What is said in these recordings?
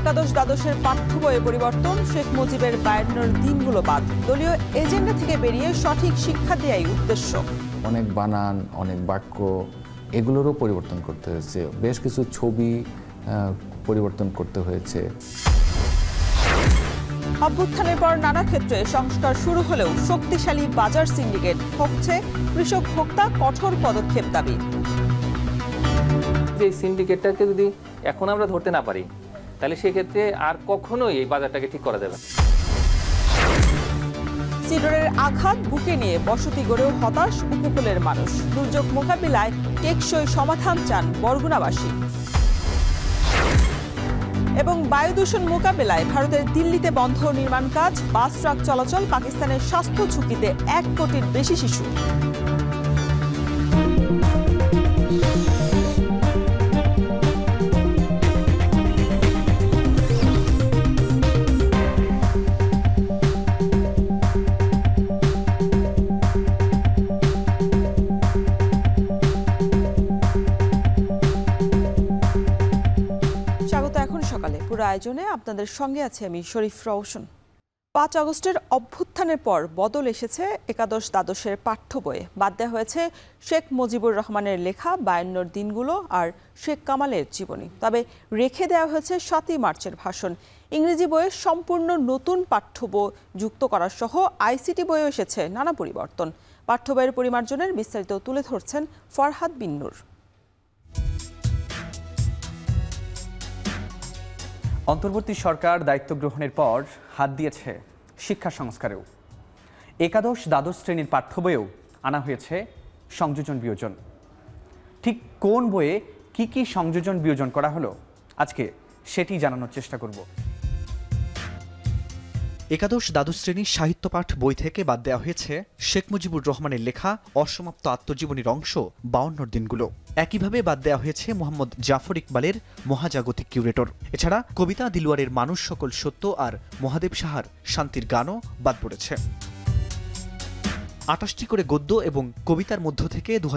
একাদশ দ্বাদশের পাঠ্য বইয়ে পরিবর্তন শেখ মুজিবের বায়ান্নর দিনগুলো বাদ দলীয় এজেন্ডা থেকে বেরিয়ে সঠিক শিক্ষা দেয়াই উদ্দেশ্য অনেক বানান অনেক বাক্য এগুলোরও পরিবর্তন করতে হয়েছে বেশ কিছু ছবি পরিবর্তন করতে হয়েছে অভ্যুত্থানের পর নানা ক্ষেত্রে সংস্কার শুরু হলেও শক্তিশালী বাজার সিন্ডিকেট হচ্ছে কৃষক ভোক্তা কঠোর পদক্ষেপ দাবি যে সিন্ডিকেটটাকে যদি এখন আমরা ধরতে না পারি তাহলে সেক্ষেত্রে আর কখনোই এই বাজারটাকে ঠিক করা যাবে সিডরের আঘাত বুকে নিয়ে বসতি গড়েও হতাশ উপকূলের মানুষ দুর্যোগ মোকাবিলায় টেকসই সমাধান চান বরগুনাবাসী এবং বায়ু দূষণ মোকাবেলায় ভারতের দিল্লিতে বন্ধ নির্মাণ কাজ বাস ট্রাক চলাচল পাকিস্তানের স্বাস্থ্য ঝুঁকিতে এক কোটির বেশি শিশু পুরো আয়োজনে আপনাদের সঙ্গে আছি আমি শরীফ রওশন পাঁচ আগস্টের অভ্যুত্থানের পর বদল এসেছে একাদশ দ্বাদশের পাঠ্য বইয়ে বাদ দেওয়া হয়েছে শেখ মুজিবুর রহমানের লেখা বায়ান্নর দিনগুলো আর শেখ কামালের জীবনী তবে রেখে দেওয়া হয়েছে সাতই মার্চের ভাষণ ইংরেজি বইয়ে সম্পূর্ণ নতুন পাঠ্য বই যুক্ত করার সহ আইসিটি বইয়ে এসেছে নানা পরিবর্তন পাঠ্য বইয়ের পরিমার্জনের বিস্তারিত তুলে ধরছেন ফরহাদ বিন্নুর অন্তর্বর্তী সরকার দায়িত্ব গ্রহণের পর হাত দিয়েছে শিক্ষা সংস্কারেও একাদশ দ্বাদশ শ্রেণীর পাঠ্য বইয়েও আনা হয়েছে সংযোজন বিয়োজন ঠিক কোন বইয়ে কি কি সংযোজন বিয়োজন করা হলো আজকে সেটি জানানোর চেষ্টা করব একাদশ দ্বাদশ শ্রেণীর সাহিত্য পাঠ বই থেকে বাদ দেওয়া হয়েছে শেখ মুজিবুর রহমানের লেখা অসমাপ্ত আত্মজীবনীর অংশ বাউন্নর দিনগুলো একইভাবে বাদ দেওয়া হয়েছে মোহাম্মদ জাফর ইকবালের মহাজাগতিক কিউরেটর এছাড়া কবিতা দিলুয়ারের মানুষ সকল সত্য আর মহাদেব সাহার শান্তির গানও বাদ পড়েছে আটাশটি করে গদ্য এবং কবিতার মধ্য থেকে দু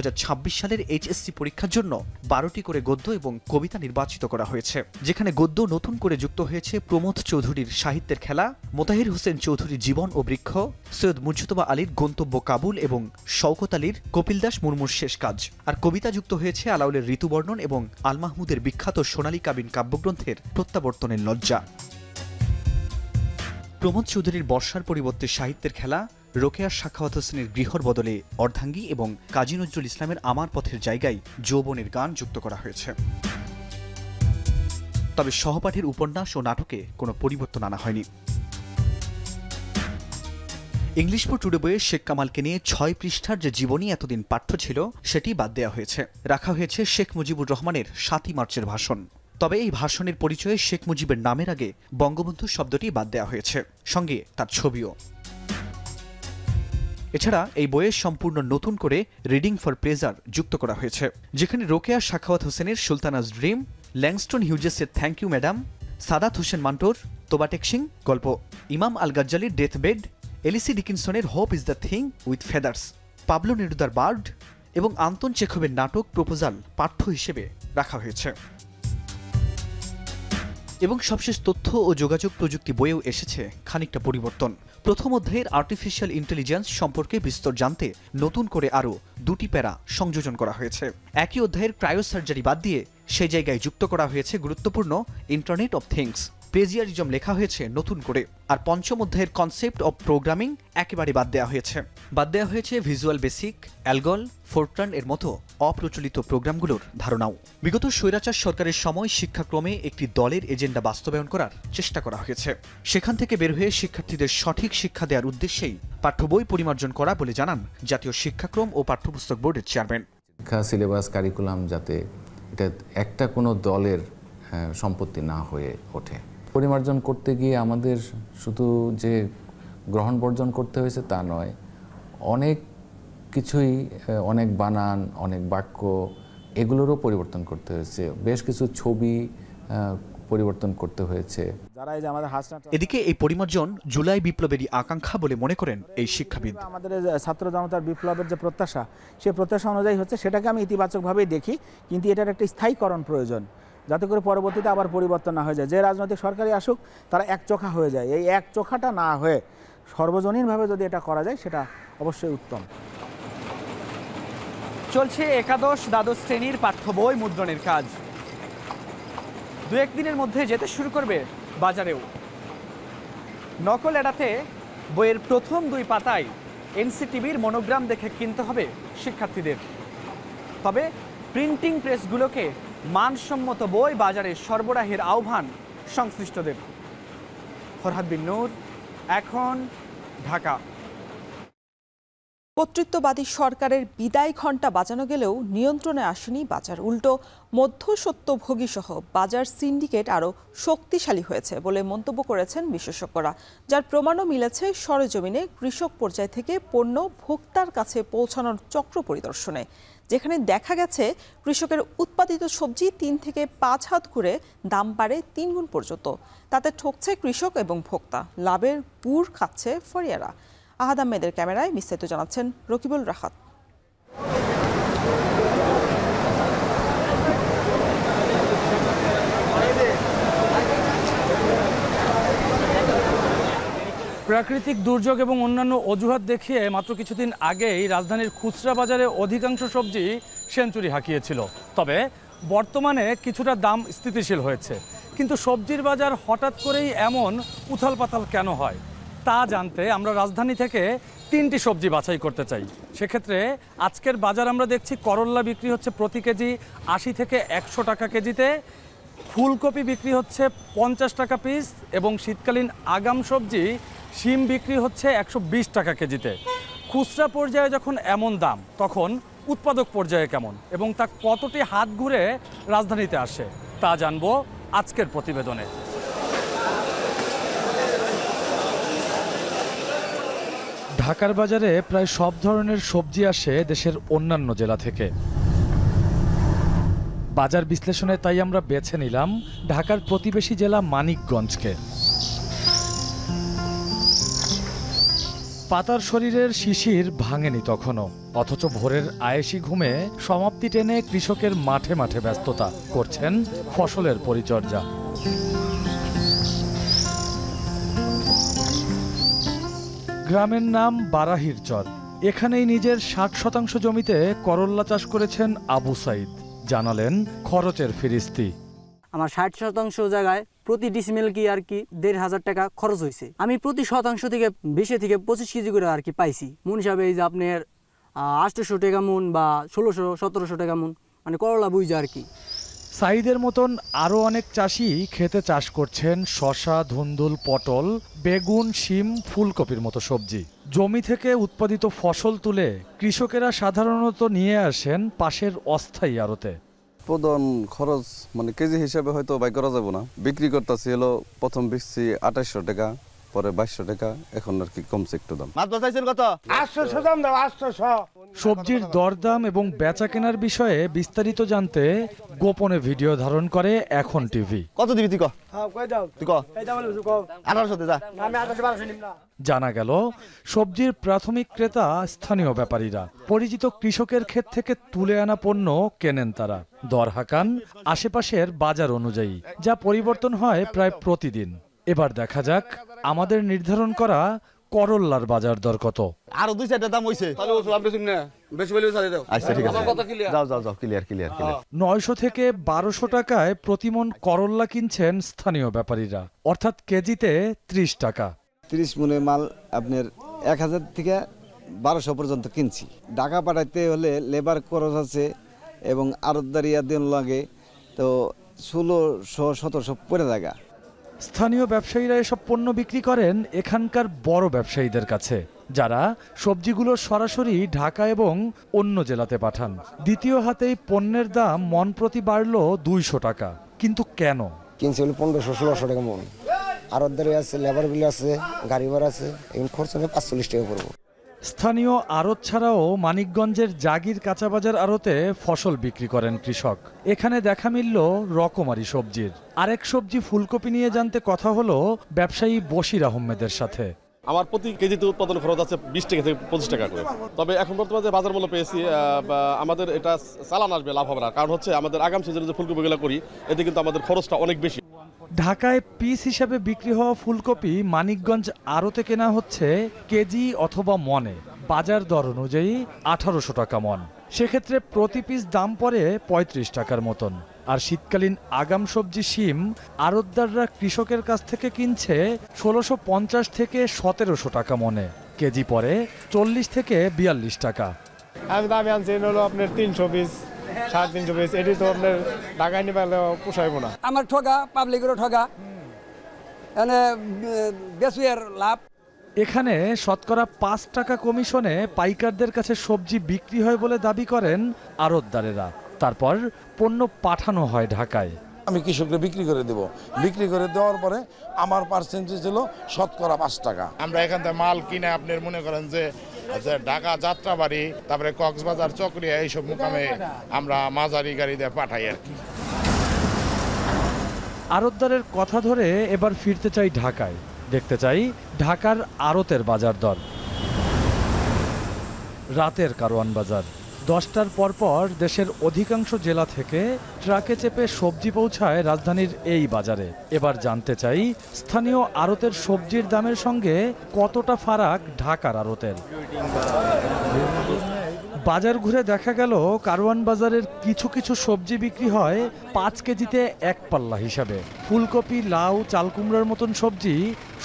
সালের এইচএসসি পরীক্ষার জন্য বারোটি করে গদ্য এবং কবিতা নির্বাচিত করা হয়েছে যেখানে গদ্য নতুন করে যুক্ত হয়েছে প্রমোদ চৌধুরীর সাহিত্যের খেলা মোতাহির হোসেন চৌধুরীর জীবন ও বৃক্ষ সৈয়দ মুর্জুতবা আলীর গন্তব্য কাবুল এবং শওকত আলীর কপিল দাস মুর্মুর শেষ কাজ আর কবিতা যুক্ত হয়েছে আলাউলের ঋতুবর্ণন এবং আল মাহমুদের বিখ্যাত সোনালী কাবিন কাব্যগ্রন্থের প্রত্যাবর্তনের লজ্জা প্রমোদ চৌধুরীর বর্ষার পরিবর্তে সাহিত্যের খেলা রোকেয়ার সাক্ষাৎ হোসেনের গৃহর বদলে অর্ধাঙ্গী এবং কাজী নজরুল ইসলামের আমার পথের জায়গায় যৌবনের গান যুক্ত করা হয়েছে তবে সহপাঠীর উপন্যাস ও নাটকে কোনো পরিবর্তন আনা হয়নি ইংলিশ টুডে বইয়ে শেখ কামালকে নিয়ে ছয় পৃষ্ঠার যে জীবনী এতদিন পাঠ্য ছিল সেটি বাদ দেওয়া হয়েছে রাখা হয়েছে শেখ মুজিবুর রহমানের সাতই মার্চের ভাষণ তবে এই ভাষণের পরিচয়ে শেখ মুজিবের নামের আগে বঙ্গবন্ধু শব্দটি বাদ দেওয়া হয়েছে সঙ্গে তার ছবিও এছাড়া এই বইয়ের সম্পূর্ণ নতুন করে রিডিং ফর প্লেজার যুক্ত করা হয়েছে যেখানে রোকেয়া শাখাওয়াত হোসেনের সুলতানাজ ড্রিম ল্যাংস্টোন হিউজেসের থ্যাংক ইউ ম্যাডাম সাদাত হোসেন মান্টোর তোবাটেক সিং গল্প ইমাম আল গাজ্জালির ডেথ বেড এলিসি ডিকিনসনের hope is the thing with feathers Pablo নেরুদার বার্ড এবং আন্তন চেখবের নাটক প্রপোজাল পাঠ্য হিসেবে রাখা হয়েছে এবং সবশেষ তথ্য ও যোগাযোগ প্রযুক্তি বইয়েও এসেছে খানিকটা পরিবর্তন প্রথম অধ্যায়ের আর্টিফিশিয়াল ইন্টেলিজেন্স সম্পর্কে বিস্তর জানতে নতুন করে আরও দুটি প্যারা সংযোজন করা হয়েছে একই অধ্যায়ের ক্রায়োসার্জারি বাদ দিয়ে সেই জায়গায় যুক্ত করা হয়েছে গুরুত্বপূর্ণ ইন্টারনেট অব থিংস প্লেজিয়ারিজম লেখা হয়েছে নতুন করে আর পঞ্চম অধ্যায়ের কনসেপ্ট অব প্রোগ্রামিং একেবারে বাদ দেওয়া হয়েছে বাদ দেওয়া হয়েছে ভিজুয়াল বেসিক অ্যালগল ফোরট্রান এর মতো অপ্রচলিত প্রোগ্রামগুলোর ধারণাও বিগত স্বৈরাচার সরকারের সময় শিক্ষাক্রমে একটি দলের এজেন্ডা বাস্তবায়ন করার চেষ্টা করা হয়েছে সেখান থেকে বের হয়ে শিক্ষার্থীদের সঠিক শিক্ষা দেওয়ার উদ্দেশ্যেই পাঠ্য বই পরিমার্জন করা বলে জানান জাতীয় শিক্ষাক্রম ও পাঠ্যপুস্তক বোর্ডের চেয়ারম্যান শিক্ষা সিলেবাস কারিকুলাম যাতে এটা একটা কোনো দলের হ্যাঁ, সম্পত্তি না হয়ে ওঠে পরিমার্জন করতে গিয়ে আমাদের শুধু যে গ্রহণ বর্জন করতে হয়েছে তা নয় অনেক কিছুই অনেক বানান অনেক বাক্য এগুলোরও পরিবর্তন করতে হয়েছে বেশ কিছু ছবি পরিবর্তন করতে হয়েছে এদিকে এই পরিমার্জন জুলাই বিপ্লবেরই আকাঙ্ক্ষা বলে মনে করেন এই শিক্ষাবিদ আমাদের ছাত্র জনতার বিপ্লবের যে প্রত্যাশা সে প্রত্যাশা অনুযায়ী হচ্ছে সেটাকে আমি ইতিবাচকভাবেই দেখি কিন্তু এটার একটা স্থায়ীকরণ প্রয়োজন যাতে করে পরবর্তীতে আবার পরিবর্তন না হয়ে যায় যে রাজনৈতিক সরকারই আসুক তারা একচোখা হয়ে যায় এই একচোখাটা না হয়ে সর্বজনীনভাবে যদি এটা করা যায় সেটা অবশ্যই উত্তম চলছে একাদশ দ্বাদশ শ্রেণীর পাঠ্য বই মুদ্রণের কাজ দু দিনের মধ্যে যেতে শুরু করবে বাজারেও নকল এড়াতে বইয়ের প্রথম দুই পাতায় এনসিটিভির মনোগ্রাম দেখে কিনতে হবে শিক্ষার্থীদের তবে প্রিন্টিং প্রেসগুলোকে মানসম্মত বই বাজারে সরবরাহের আহ্বান সংশ্লিষ্টদের ফরহাদ বিন নূর এখন ঢাকা কর্তৃত্ববাদী সরকারের বিদায় ঘণ্টা বাজানো গেলেও নিয়ন্ত্রণে আসেনি বাজার উল্টো সহ বাজার সিন্ডিকেট আরও শক্তিশালী হয়েছে বলে মন্তব্য করেছেন বিশেষজ্ঞরা যার প্রমাণও মিলেছে সরেজমিনে কৃষক পর্যায় থেকে পণ্য ভোক্তার কাছে পৌঁছানোর চক্র পরিদর্শনে যেখানে দেখা গেছে কৃষকের উৎপাদিত সবজি তিন থেকে পাঁচ হাত করে দাম বাড়ে তিন গুণ পর্যন্ত তাতে ঠকছে কৃষক এবং ভোক্তা লাভের পুর খাচ্ছে ফরিয়ারা আহাদ আহমেদের ক্যামেরায় বিস্তারিত জানাচ্ছেন রকিবুল রাহাত প্রাকৃতিক দুর্যোগ এবং অন্যান্য অজুহাত দেখিয়ে মাত্র কিছুদিন আগেই রাজধানীর খুচরা বাজারে অধিকাংশ সবজি সেঞ্চুরি হাঁকিয়েছিল তবে বর্তমানে কিছুটা দাম স্থিতিশীল হয়েছে কিন্তু সবজির বাজার হঠাৎ করেই এমন উথাল পাথাল কেন হয় তা জানতে আমরা রাজধানী থেকে তিনটি সবজি বাছাই করতে চাই সেক্ষেত্রে আজকের বাজার আমরা দেখছি করল্লা বিক্রি হচ্ছে প্রতি কেজি আশি থেকে একশো টাকা কেজিতে ফুলকপি বিক্রি হচ্ছে পঞ্চাশ টাকা পিস এবং শীতকালীন আগাম সবজি শিম বিক্রি হচ্ছে একশো টাকা কেজিতে খুচরা পর্যায়ে যখন এমন দাম তখন উৎপাদক পর্যায়ে কেমন এবং তা কতটি হাত ঘুরে রাজধানীতে আসে তা জানবো আজকের প্রতিবেদনে ঢাকার বাজারে প্রায় সব ধরনের সবজি আসে দেশের অন্যান্য জেলা থেকে বাজার বিশ্লেষণে তাই আমরা বেছে নিলাম ঢাকার প্রতিবেশী জেলা মানিকগঞ্জকে পাতার শরীরের শিশির ভাঙেনি তখনও অথচ ভোরের আয়েসি ঘুমে সমাপ্তি টেনে কৃষকের মাঠে মাঠে ব্যস্ততা করছেন ফসলের পরিচর্যা গ্রামের নাম বারাহির চর এখানেই নিজের ষাট শতাংশ জমিতে করল্লা চাষ করেছেন আবু সাইদ জানালেন খরচের ফিরিস্তি আমার ষাট শতাংশ জায়গায় প্রতি ডিসমেল কি আর কি দেড় হাজার টাকা খরচ হয়েছে আমি প্রতি শতাংশ থেকে বিশে থেকে পঁচিশ কেজি করে আর কি পাইছি মন হিসাবে এই যে আপনার আষ্টশো টাকা মন বা ষোলোশো সতেরোশো টাকা মন মানে করলা বুঝে আর কি সাইদের মতন আরও অনেক চাষি খেতে চাষ করছেন শশা ধুন্দুল পটল বেগুন শিম ফুলকপির মতো সবজি জমি থেকে উৎপাদিত ফসল তুলে কৃষকেরা সাধারণত নিয়ে আসেন পাশের অস্থায়ী আড়তে উৎপাদন খরচ মানে কেজি হিসাবে হয়তো বাই করা যাব না বিক্রি করতেছি হলো প্রথম বিকছি আঠাশশো টাকা পরে বাইশশো টাকা এখন আর কি কমছে একটু দাম মাছ বাঁচাইছেন কত দাম দাও সবজির দরদাম এবং বেচা কেনার বিষয়ে বিস্তারিত জানতে গোপনে ভিডিও ধারণ করে এখন টিভি কত দিবি তুই হ্যাঁ, জানা গেল সবজির প্রাথমিক ক্রেতা স্থানীয় ব্যাপারীরা পরিচিত কৃষকের ক্ষেত থেকে তুলে আনা পণ্য কেনেন তারা দর হাকান আশেপাশের বাজার অনুযায়ী যা পরিবর্তন হয় প্রায় প্রতিদিন এবার দেখা যাক আমাদের নির্ধারণ করা করল্লার বাজার দর কত আরো দুই চারটা দাম হইছে বেশি দাও আচ্ছা ঠিক আছে যাও যাও যাও ক্লিয়ার ক্লিয়ার ক্লিয়ার 900 থেকে 1200 টাকায় প্রতিমন করল্লা কিনছেন স্থানীয় ব্যাপারীরা অর্থাৎ কেজিতে 30 টাকা 30 মনে মাল আপনার 1000 থেকে 1200 পর্যন্ত কিনছি ঢাকা পাঠাইতে হলে লেবার খরচ আছে এবং আরতদারিয়া দিন লাগে তো ষোলোশো সতেরোশো পরে জায়গা স্থানীয় ব্যবসায়ীরা এসব পণ্য বিক্রি করেন এখানকার বড় ব্যবসায়ীদের কাছে যারা সবজিগুলো সরাসরি ঢাকা এবং অন্য জেলাতে পাঠান দ্বিতীয় হাতেই পণ্যের দাম মন প্রতি বাড়ল দুইশো টাকা কিন্তু কেন কিনছে হলো পনেরোশো ষোলোশো টাকা মন আরদারি আছে লেবার বিল আছে গাড়ি ভাড়া আছে এখন খরচ হবে পাঁচচল্লিশ টাকা পড়বো স্থানীয় আড়ত ছাড়াও মানিকগঞ্জের জাগির কাঁচাবাজার আড়তে ফসল বিক্রি করেন কৃষক এখানে দেখা মিলল রকমারি সবজির আরেক সবজি ফুলকপি নিয়ে জানতে কথা হলো ব্যবসায়ী বশির আহমেদের সাথে আমার প্রতি কেজিতে উৎপাদন খরচ আছে বিশ টাকা থেকে পঁচিশ টাকা করে তবে এখন বর্তমানে যে বাজার মূল্য পেয়েছি আমাদের এটা চালান আসবে লাভ হবে না কারণ হচ্ছে আমাদের আগাম সিজনে যে ফুলকপিগুলো করি এতে কিন্তু আমাদের খরচটা অনেক বেশি ঢাকায় পিস হিসাবে বিক্রি হওয়া ফুলকপি মানিকগঞ্জ আড়তে কেনা হচ্ছে কেজি অথবা মনে বাজার দর অনুযায়ী আঠারোশো টাকা মন সেক্ষেত্রে প্রতি পিস দাম পড়ে ৩৫ টাকার মতন আর শীতকালীন আগাম সবজি শিম আড়তদাররা কৃষকের কাছ থেকে কিনছে ষোলোশো পঞ্চাশ থেকে সতেরোশো টাকা মনে কেজি পরে চল্লিশ থেকে বিয়াল্লিশ টাকা আমি দামে আনছি হলো আপনার তিনশো পিস এটি ঢাকায় নিয়ে পোষাইব না আমার ঠগা পাবলিকেরও ঠগা লাভ এখানে শতকরা পাঁচ টাকা কমিশনে পাইকারদের কাছে সবজি বিক্রি হয় বলে দাবি করেন আড়তদারেরা তারপর পণ্য পাঠানো হয় ঢাকায় আমি কৃষকদের বিক্রি করে দেব বিক্রি করে দেওয়ার পরে আমার পার্সেন্টেজ ছিল শতকরা পাঁচ টাকা আমরা এখান থেকে মাল কিনে আপনি মনে করেন যে আচ্ছা, ঢাকা যাত্রাবাড়ি তারপরে কক্সবাজার চকরিয়া এইসব মোকামে আমরা মাঝারি গাড়িতে পাঠাই আর কি আরতদারের কথা ধরে এবার ফিরতে চাই ঢাকায় দেখতে চাই ঢাকার আড়তের বাজার দর রাতের কারওয়ান বাজার দশটার পরপর দেশের অধিকাংশ জেলা থেকে ট্রাকে চেপে সবজি পৌঁছায় রাজধানীর এই বাজারে এবার জানতে চাই স্থানীয় আড়তের সবজির দামের সঙ্গে কতটা ফারাক ঢাকার আড়তের বাজার ঘুরে দেখা গেল কারওয়ান বাজারের কিছু কিছু সবজি বিক্রি হয় পাঁচ কেজিতে এক পাল্লা হিসাবে ফুলকপি লাউ চালকুমড়ার মতন সবজি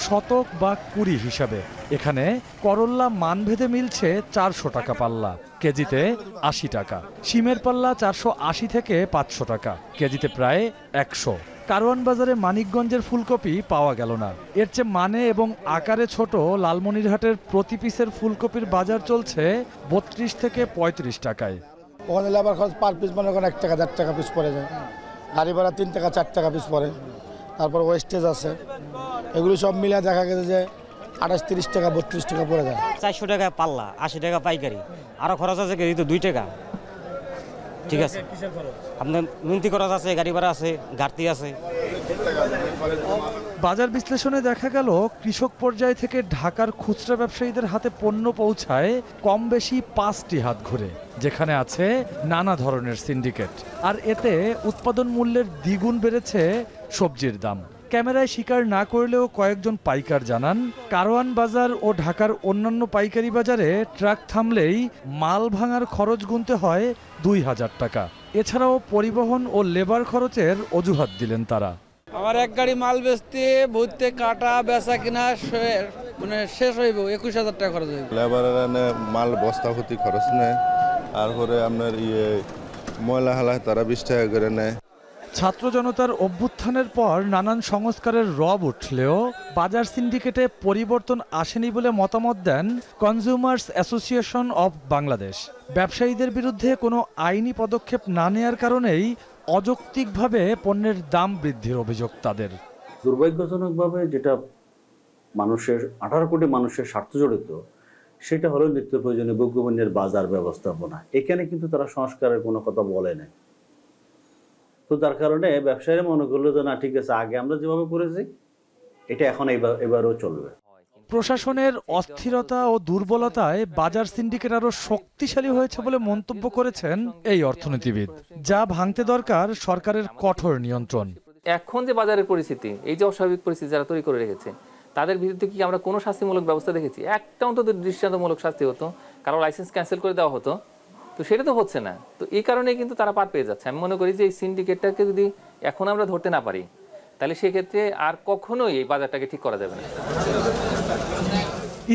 শতক বা কুড়ি হিসাবে এখানে করল্লা মানভেদে মিলছে চারশো টাকা পাল্লা কেজিতে আশি টাকা শিমের পাল্লা চারশো আশি থেকে পাঁচশো টাকা কেজিতে প্রায় একশো কারওয়ান বাজারে মানিকগঞ্জের ফুলকপি পাওয়া গেল না এর চেয়ে মানে এবং আকারে ছোট লালমনিরহাটের প্রতি পিসের ফুলকপির বাজার চলছে বত্রিশ থেকে ৩৫ টাকায় ওখানে লেবার খরচ পার পিস মনে করেন এক টাকা দেড় টাকা পিস পড়ে যায় গাড়ি ভাড়া তিন টাকা চার টাকা পিস পড়ে তারপর ওয়েস্টেজ আছে এগুলো সব মিলে দেখা গেছে যে আঠাশ তিরিশ টাকা বত্রিশ টাকা পড়ে যায় চারশো টাকা পাল্লা আশি টাকা পাইকারি আরও খরচ আছে তো দুই টাকা ঠিক আছে আপনার মিনতি খরচ আছে গাড়ি ভাড়া আছে ঘাটতি আছে বাজার বিশ্লেষণে দেখা গেল কৃষক পর্যায় থেকে ঢাকার খুচরা ব্যবসায়ীদের হাতে পণ্য পৌঁছায় কম বেশি পাঁচটি হাত ঘুরে যেখানে আছে নানা ধরনের সিন্ডিকেট আর এতে উৎপাদন মূল্যের দ্বিগুণ বেড়েছে সবজির দাম ক্যামেরায় শিকার না করলেও কয়েকজন পাইকার জানান কারওয়ান বাজার ও ঢাকার অন্যান্য পাইকারি বাজারে ট্রাক থামলেই মাল ভাঙার খরচ গুনতে হয় দুই হাজার টাকা এছাড়াও পরিবহন ও লেবার খরচের অজুহাত দিলেন তারা আমার এক গাড়ি মাল বেচতে ভুতে কাটা বেচা কিনা মানে শেষ হইব একুশ হাজার টাকা খরচ হইব লেবার মাল বস্তা ক্ষতি খরচ নেয় তারপরে আপনার ইয়ে ময়লা হালা তারা বিশ টাকা করে নেয় ছাত্র জনতার অভ্যুত্থানের পর নানান সংস্কারের রব উঠলেও বাজার সিন্ডিকেটে পরিবর্তন আসেনি বলে মতামত দেন কনজিউমার্স অ্যাসোসিয়েশন অব বাংলাদেশ ব্যবসায়ীদের বিরুদ্ধে কোনো আইনি পদক্ষেপ না নেয়ার কারণেই অযৌক্তিকভাবে পণ্যের দাম বৃদ্ধির অভিযোগ তাদের দুর্ভাগ্যজনকভাবে যেটা মানুষের আঠারো কোটি মানুষের স্বার্থ জড়িত সেটা হলো নিত্য প্রয়োজনীয় ভোগ্যপণ্যের বাজার ব্যবস্থাপনা এখানে কিন্তু তারা সংস্কারের কোনো কথা বলে নাই তো তার কারণে ব্যবসায়ীরা মনে করলো যে না ঠিক আছে আগে আমরা যেভাবে করেছি এটা এখন এবার এবারও চলবে প্রশাসনের অস্থিরতা ও দুর্বলতায় বাজার সিন্ডিকেট আরও শক্তিশালী হয়েছে বলে মন্তব্য করেছেন এই অর্থনীতিবিদ যা ভাঙতে দরকার সরকারের কঠোর নিয়ন্ত্রণ এখন যে বাজারের পরিস্থিতি এই যে অস্বাভাবিক পরিস্থিতি যারা তৈরি করে রেখেছে তাদের বিরুদ্ধে কি আমরা কোনো শাস্তিমূলক ব্যবস্থা দেখেছি একটা অন্তত দৃষ্টান্তমূলক শাস্তি হতো কারো লাইসেন্স ক্যান্সেল করে দেওয়া হতো তো সেটা তো হচ্ছে না তো এই কারণে কিন্তু তারা পার পেয়ে যাচ্ছে আমি মনে করি যে এই সিন্ডিকেটটাকে যদি এখন আমরা ধরতে না পারি তাহলে সেক্ষেত্রে আর কখনোই এই বাজারটাকে ঠিক করা যাবে না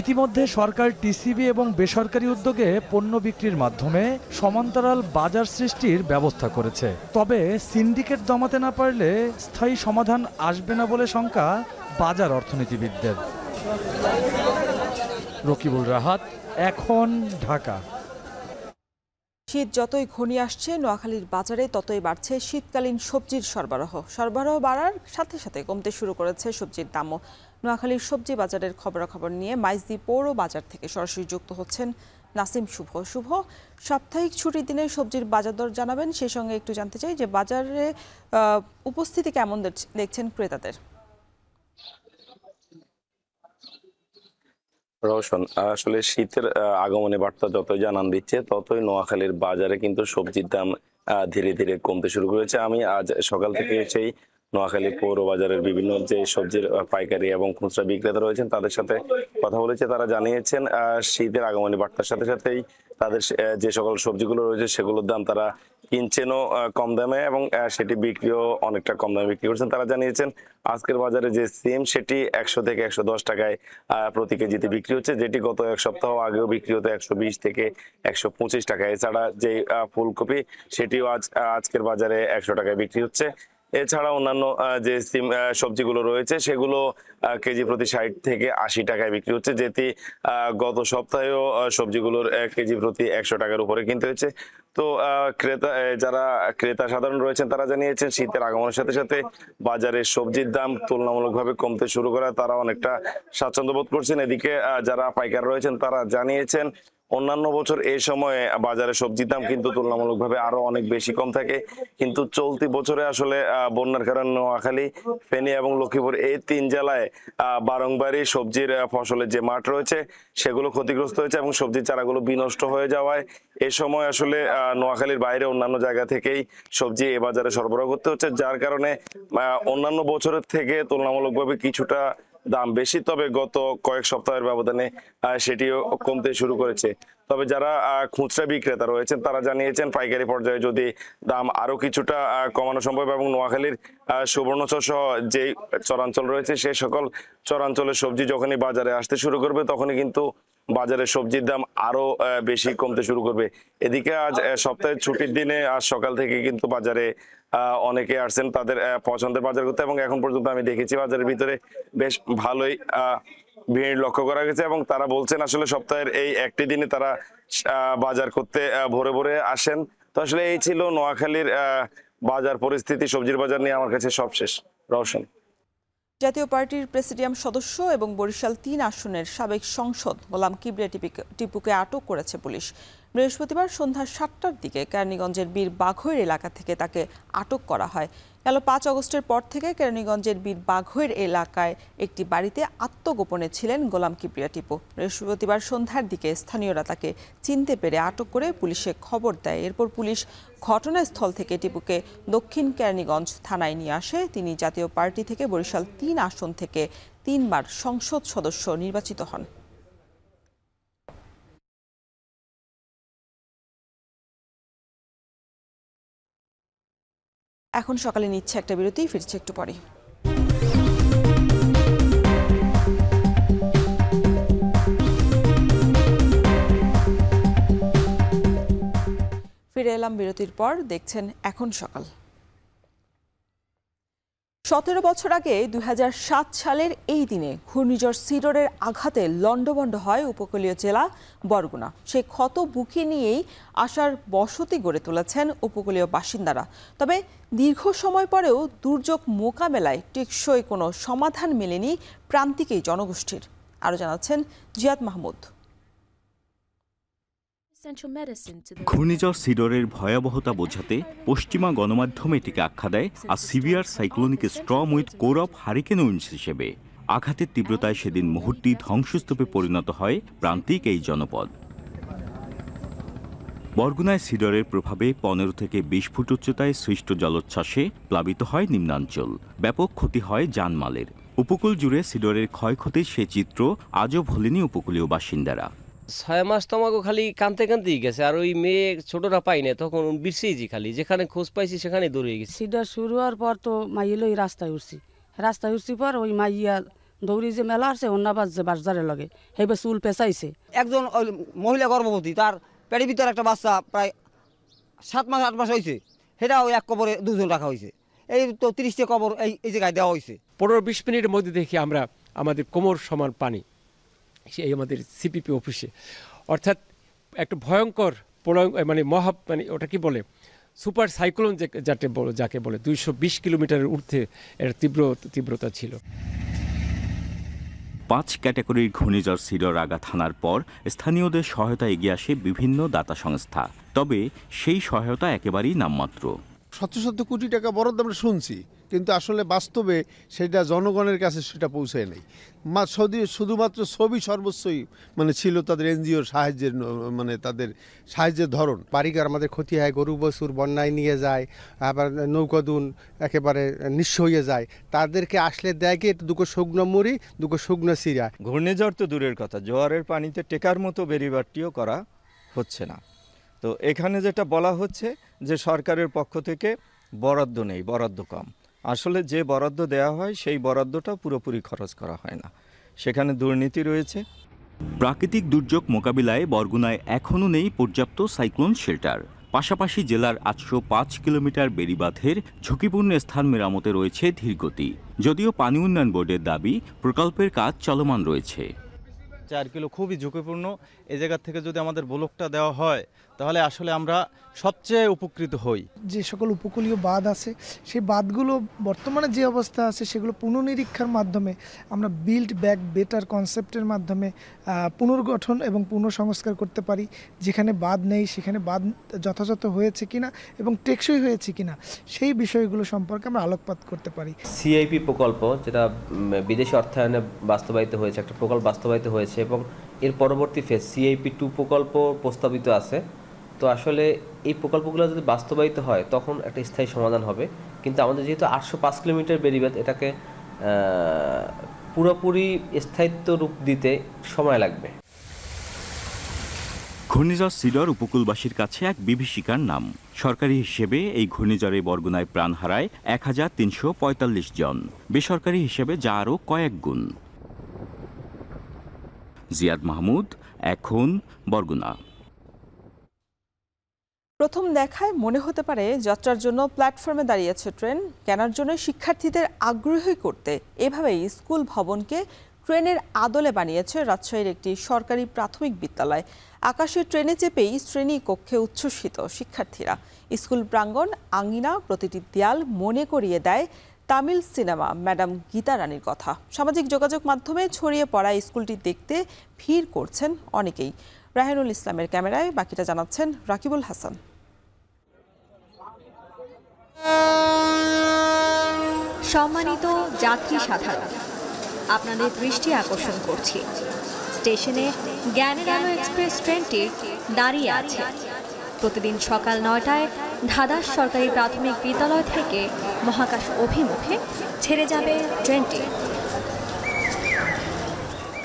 ইতিমধ্যে সরকার টিসিবি এবং বেসরকারি উদ্যোগে পণ্য বিক্রির মাধ্যমে সমান্তরাল বাজার সৃষ্টির ব্যবস্থা করেছে তবে সিন্ডিকেট দমাতে না পারলে স্থায়ী সমাধান আসবে না বলে শঙ্কা বাজার অর্থনীতিবিদদের রকিবুল রাহাত এখন ঢাকা শীত যতই ঘনিয়ে আসছে নোয়াখালীর বাজারে ততই বাড়ছে শীতকালীন সবজির সরবরাহ সরবরাহ বাড়ার সাথে সাথে কমতে শুরু করেছে সবজির দামও নোয়াখালীর সবজি বাজারের খবরাখবর নিয়ে মাইজদি পৌর বাজার থেকে সরাসরি যুক্ত হচ্ছেন নাসিম শুভ শুভ সাপ্তাহিক ছুটির দিনে সবজির বাজার দর জানাবেন সেই সঙ্গে একটু জানতে চাই যে বাজারে উপস্থিতি কেমন দেখছেন ক্রেতাদের রোশন আসলে শীতের আগমনে বার্তা যতই জানান দিচ্ছে ততই নোয়াখালীর বাজারে কিন্তু সবজির দাম ধীরে ধীরে কমতে শুরু করেছে আমি আজ সকাল থেকে হ্যাঁ। সেই নোয়াখালী পৌর বাজারের বিভিন্ন যে সবজির পাইকারি এবং খুচরা বিক্রেতা রয়েছেন তাদের সাথে কথা বলেছে তারা জানিয়েছেন শীতের আগমনী বার্তার সাথে সাথেই তাদের যে সকল সবজিগুলো রয়েছে সেগুলোর দাম তারা কিনছেনও কম দামে এবং সেটি বিক্রিও অনেকটা কম দামে বিক্রি করছেন তারা জানিয়েছেন আজকের বাজারে যে সিম সেটি একশো থেকে একশো দশ টাকায় প্রতি কেজিতে বিক্রি হচ্ছে যেটি গত এক সপ্তাহ আগেও বিক্রি হতো একশো বিশ থেকে একশো পঁচিশ টাকায় এছাড়া যে ফুলকপি সেটিও আজ আজকের বাজারে একশো টাকায় বিক্রি হচ্ছে এছাড়া অন্যান্য যে সিম সবজিগুলো রয়েছে সেগুলো কেজি প্রতি ষাট থেকে আশি টাকায় বিক্রি হচ্ছে যেটি গত সপ্তাহেও সবজিগুলোর কেজি প্রতি একশো টাকার উপরে কিনতে হচ্ছে তো ক্রেতা যারা ক্রেতা সাধারণ রয়েছেন তারা জানিয়েছেন শীতের আগমনের সাথে সাথে বাজারে সবজির দাম তুলনামূলকভাবে কমতে শুরু করা তারা অনেকটা স্বাচ্ছন্দ্য বোধ করছেন এদিকে যারা পাইকার রয়েছেন তারা জানিয়েছেন অন্যান্য বছর এই সময়ে বাজারে সবজির দাম কিন্তু তুলনামূলকভাবে আরো অনেক বেশি কম থাকে কিন্তু চলতি বছরে আসলে বন্যার কারণে নোয়াখালী ফেনী এবং লক্ষ্মীপুর এই তিন জেলায় বারংবারই সবজির ফসলের যে মাঠ রয়েছে সেগুলো ক্ষতিগ্রস্ত হয়েছে এবং সবজির চারাগুলো বিনষ্ট হয়ে যাওয়ায় এ সময় আসলে নোয়াখালীর বাইরে অন্যান্য জায়গা থেকেই সবজি এ বাজারে সরবরাহ করতে হচ্ছে যার কারণে অন্যান্য বছরের থেকে তুলনামূলকভাবে কিছুটা দাম বেশি তবে গত কয়েক সপ্তাহের ব্যবধানে সেটিও কমতে শুরু করেছে তবে যারা খুচরা বিক্রেতা রয়েছেন তারা জানিয়েছেন পাইকারি পর্যায়ে যদি দাম আরো কিছুটা কমানো সম্ভব এবং নোয়াখালীর সুবর্ণচর সহ যে চরাঞ্চল রয়েছে সে সকল চরাঞ্চলের সবজি যখনই বাজারে আসতে শুরু করবে তখনই কিন্তু বাজারে সবজির দাম আরো বেশি কমতে শুরু করবে এদিকে আজ সপ্তাহের ছুটির দিনে আজ সকাল থেকে কিন্তু বাজারে অনেকে আসছেন তাদের পছন্দের বাজার করতে এবং এখন পর্যন্ত আমি দেখেছি বাজারের ভিতরে বেশ ভালোই ভিড় লক্ষ্য করা গেছে এবং তারা বলছেন আসলে সপ্তাহের এই একটি দিনে তারা বাজার করতে ভোরে ভোরে আসেন তো আসলে এই ছিল নোয়াখালীর বাজার পরিস্থিতি সবজির বাজার নিয়ে আমার কাছে সব শেষ রওশন জাতীয় পার্টির প্রেসিডিয়াম সদস্য এবং বরিশাল তিন আসনের সাবেক সংসদ গোলাম কিবরিয়া টিপুকে আটক করেছে পুলিশ বৃহস্পতিবার সন্ধ্যা সাতটার দিকে কেরানীগঞ্জের বীর বাঘৈর এলাকা থেকে তাকে আটক করা হয় গেল পাঁচ আগস্টের পর থেকে কেরানীগঞ্জের বীর বাঘৈর এলাকায় একটি বাড়িতে আত্মগোপনে ছিলেন গোলাম কিপ্রিয়া টিপু বৃহস্পতিবার সন্ধ্যার দিকে স্থানীয়রা তাকে চিনতে পেরে আটক করে পুলিশে খবর দেয় এরপর পুলিশ ঘটনাস্থল থেকে টিপুকে দক্ষিণ কেরানীগঞ্জ থানায় নিয়ে আসে তিনি জাতীয় পার্টি থেকে বরিশাল তিন আসন থেকে তিনবার সংসদ সদস্য নির্বাচিত হন এখন সকালে নিচ্ছে একটা বিরতি ফিরছে একটু পরে ফিরে এলাম বিরতির পর দেখছেন এখন সকাল সতেরো বছর আগে দুই সালের এই দিনে ঘূর্ণিঝড় সিডরের আঘাতে লণ্ডভণ্ড হয় উপকূলীয় জেলা বরগুনা সেই ক্ষত বুকে নিয়েই আসার বসতি গড়ে তুলেছেন উপকূলীয় বাসিন্দারা তবে দীর্ঘ সময় পরেও দুর্যোগ মোকাবেলায় টেকসই কোনো সমাধান মেলেনি প্রান্তিকেই জনগোষ্ঠীর আরও জানাচ্ছেন জিয়াদ মাহমুদ ঘূর্ণিঝড় সিডরের ভয়াবহতা বোঝাতে পশ্চিমা গণমাধ্যমে এটিকে আখ্যা দেয় আর severe cyclonic storm with of hurricane winds হিসেবে আঘাতের তীব্রতায় সেদিন মুহূর্তেই ধ্বংসস্তূপে পরিণত হয় প্রান্তিক এই জনপদ বরগুনায় সিডরের প্রভাবে পনেরো থেকে বিশ ফুট উচ্চতায় সৃষ্ট জলোচ্ছ্বাসে প্লাবিত হয় নিম্নাঞ্চল ব্যাপক ক্ষতি হয় জানমালের উপকূল জুড়ে সিডরের ক্ষয়ক্ষতির সে চিত্র আজও ভোলেনি উপকূলীয় বাসিন্দারা ছয় মাস তোমাকে খালি কানতে কানতেই গেছে আর ওই মেয়ে ছোটরা পাই না তখন বিরসেছি খালি যেখানে খোঁজ পাইছি সেখানে দৌড়ে গেছি সিডার শুরু হওয়ার পর তো মাইল ওই রাস্তায় উঠছি রাস্তায় উঠছি পর ওই মাইয়া দৌড়ি যে মেলা অন্য অন্যাবাস যে বাজারে সেই সেইবার চুল পেঁচাইছে একজন মহিলা গর্ভবতী তার পেটের ভিতর একটা বাচ্চা প্রায় সাত মাস আট মাস হয়েছে সেটা ওই এক কবরে দুজন রাখা হয়েছে এই তো তিরিশটা কবর এই জায়গায় দেওয়া হয়েছে পনেরো বিশ মিনিটের মধ্যে দেখি আমরা আমাদের কোমর সমান পানি সেই আমাদের সিপিপি অফিসে অর্থাৎ একটা ভয়ঙ্কর মানে মহা মানে ওটা কি বলে সুপার সাইক্লোন যাকে যাকে বলে দুইশো বিশ কিলোমিটারের ঊর্ধ্বে এর তীব্র তীব্রতা ছিল পাঁচ ক্যাটাগরির ঘূর্ণিঝড় সিডর আগা থানার পর স্থানীয়দের সহায়তা এগিয়ে আসে বিভিন্ন দাতা সংস্থা তবে সেই সহায়তা একেবারেই নামমাত্র সত্য সত্য কোটি টাকা বরাদ্দ আমরা শুনছি কিন্তু আসলে বাস্তবে সেটা জনগণের কাছে সেটা পৌঁছায় নেই মা সৌদি শুধুমাত্র ছবি সর্বস্বই মানে ছিল তাদের এনজিওর সাহায্যের মানে তাদের সাহায্যের ধরন বাড়িঘর আমাদের ক্ষতি হয় গরু বসুর বন্যায় নিয়ে যায় আবার নৌকদুন একেবারে নিঃস্ব হয়ে যায় তাদেরকে আসলে দেখে দুটো শুকনো মুড়ি দুটো শুকনো সিরা ঘূর্ণিঝড় তো দূরের কথা জোয়ারের পানিতে টেকার মতো বেরিবারটিও করা হচ্ছে না তো এখানে যেটা বলা হচ্ছে যে সরকারের পক্ষ থেকে বরাদ্দ নেই বরাদ্দ কম আসলে যে বরাদ্দ দেয়া হয় সেই বরাদ্দটা পুরোপুরি খরচ করা হয় না সেখানে দুর্নীতি রয়েছে প্রাকৃতিক দুর্যোগ মোকাবিলায় বরগুনায় এখনও নেই পর্যাপ্ত সাইক্লোন শেল্টার পাশাপাশি জেলার আটশো পাঁচ কিলোমিটার বেড়িবাঁধের ঝুঁকিপূর্ণ স্থান মেরামতে রয়েছে ধীরগতি যদিও পানি উন্নয়ন বোর্ডের দাবি প্রকল্পের কাজ চলমান রয়েছে চার কিলো খুবই ঝুঁকিপূর্ণ এ জায়গা থেকে যদি আমাদের ব্লকটা দেওয়া হয় তাহলে আসলে আমরা সবচেয়ে উপকৃত হই যে সকল উপকূলীয় বাঁধ আছে সেই বাঁধগুলো বর্তমানে যে অবস্থা আছে সেগুলো পুনর্নিরীক্ষার মাধ্যমে আমরা বিল্ড ব্যাক বেটার কনসেপ্টের মাধ্যমে পুনর্গঠন এবং পুনঃসংস্কার করতে পারি যেখানে বাঁধ নেই সেখানে বাঁধ যথাযথ হয়েছে কিনা এবং টেকসই হয়েছে কিনা সেই বিষয়গুলো সম্পর্কে আমরা আলোকপাত করতে পারি সিআইপি প্রকল্প যেটা বিদেশি অর্থায়নে বাস্তবায়িত হয়েছে একটা প্রকল্প বাস্তবায়িত হয়েছে এবং এর পরবর্তী ফেজ সিআইপি টু প্রকল্প প্রস্তাবিত আছে তো আসলে এই প্রকল্পগুলো যদি বাস্তবায়িত হয় তখন একটা স্থায়ী সমাধান হবে কিন্তু আমাদের যেহেতু আটশো পাঁচ কিলোমিটার বেরিবাদ এটাকে পুরোপুরি স্থায়িত্ব রূপ দিতে সময় লাগবে ঘূর্ণিঝড় সিডর উপকূলবাসীর কাছে এক বিভীষিকার নাম সরকারি হিসেবে এই ঘূর্ণিঝড়ে বরগুনায় প্রাণ হারায় এক হাজার তিনশো পঁয়তাল্লিশ জন বেসরকারি হিসেবে যা আরও কয়েক গুণ জিয়াদ মাহমুদ এখন বরগুনা প্রথম দেখায় মনে হতে পারে যাত্রার জন্য প্ল্যাটফর্মে দাঁড়িয়েছে ট্রেন কেনার জন্য শিক্ষার্থীদের আগ্রহী করতে এভাবেই স্কুল ভবনকে ট্রেনের আদলে বানিয়েছে রাজশাহীর একটি সরকারি প্রাথমিক বিদ্যালয় আকাশে ট্রেনে চেপেই শ্রেণী কক্ষে উচ্ছ্বসিত শিক্ষার্থীরা স্কুল প্রাঙ্গণ আঙিনা প্রতিটি দেয়াল মনে করিয়ে দেয় তামিল সিনেমা ম্যাডাম গীতা রানীর কথা সামাজিক যোগাযোগ মাধ্যমে ছড়িয়ে পড়া স্কুলটি দেখতে ভিড় করছেন অনেকেই রাহেনুল ইসলামের ক্যামেরায় বাকিটা জানাচ্ছেন রাকিবুল হাসান সম্মানিত যাত্রী সাধারণ আপনাদের দৃষ্টি আকর্ষণ করছি স্টেশনে জ্ঞানের আলো এক্সপ্রেস ট্রেনটি দাঁড়িয়ে আছে প্রতিদিন সকাল নয়টায় ধাদাস সরকারি প্রাথমিক বিদ্যালয় থেকে মহাকাশ অভিমুখে ছেড়ে যাবে ট্রেনটি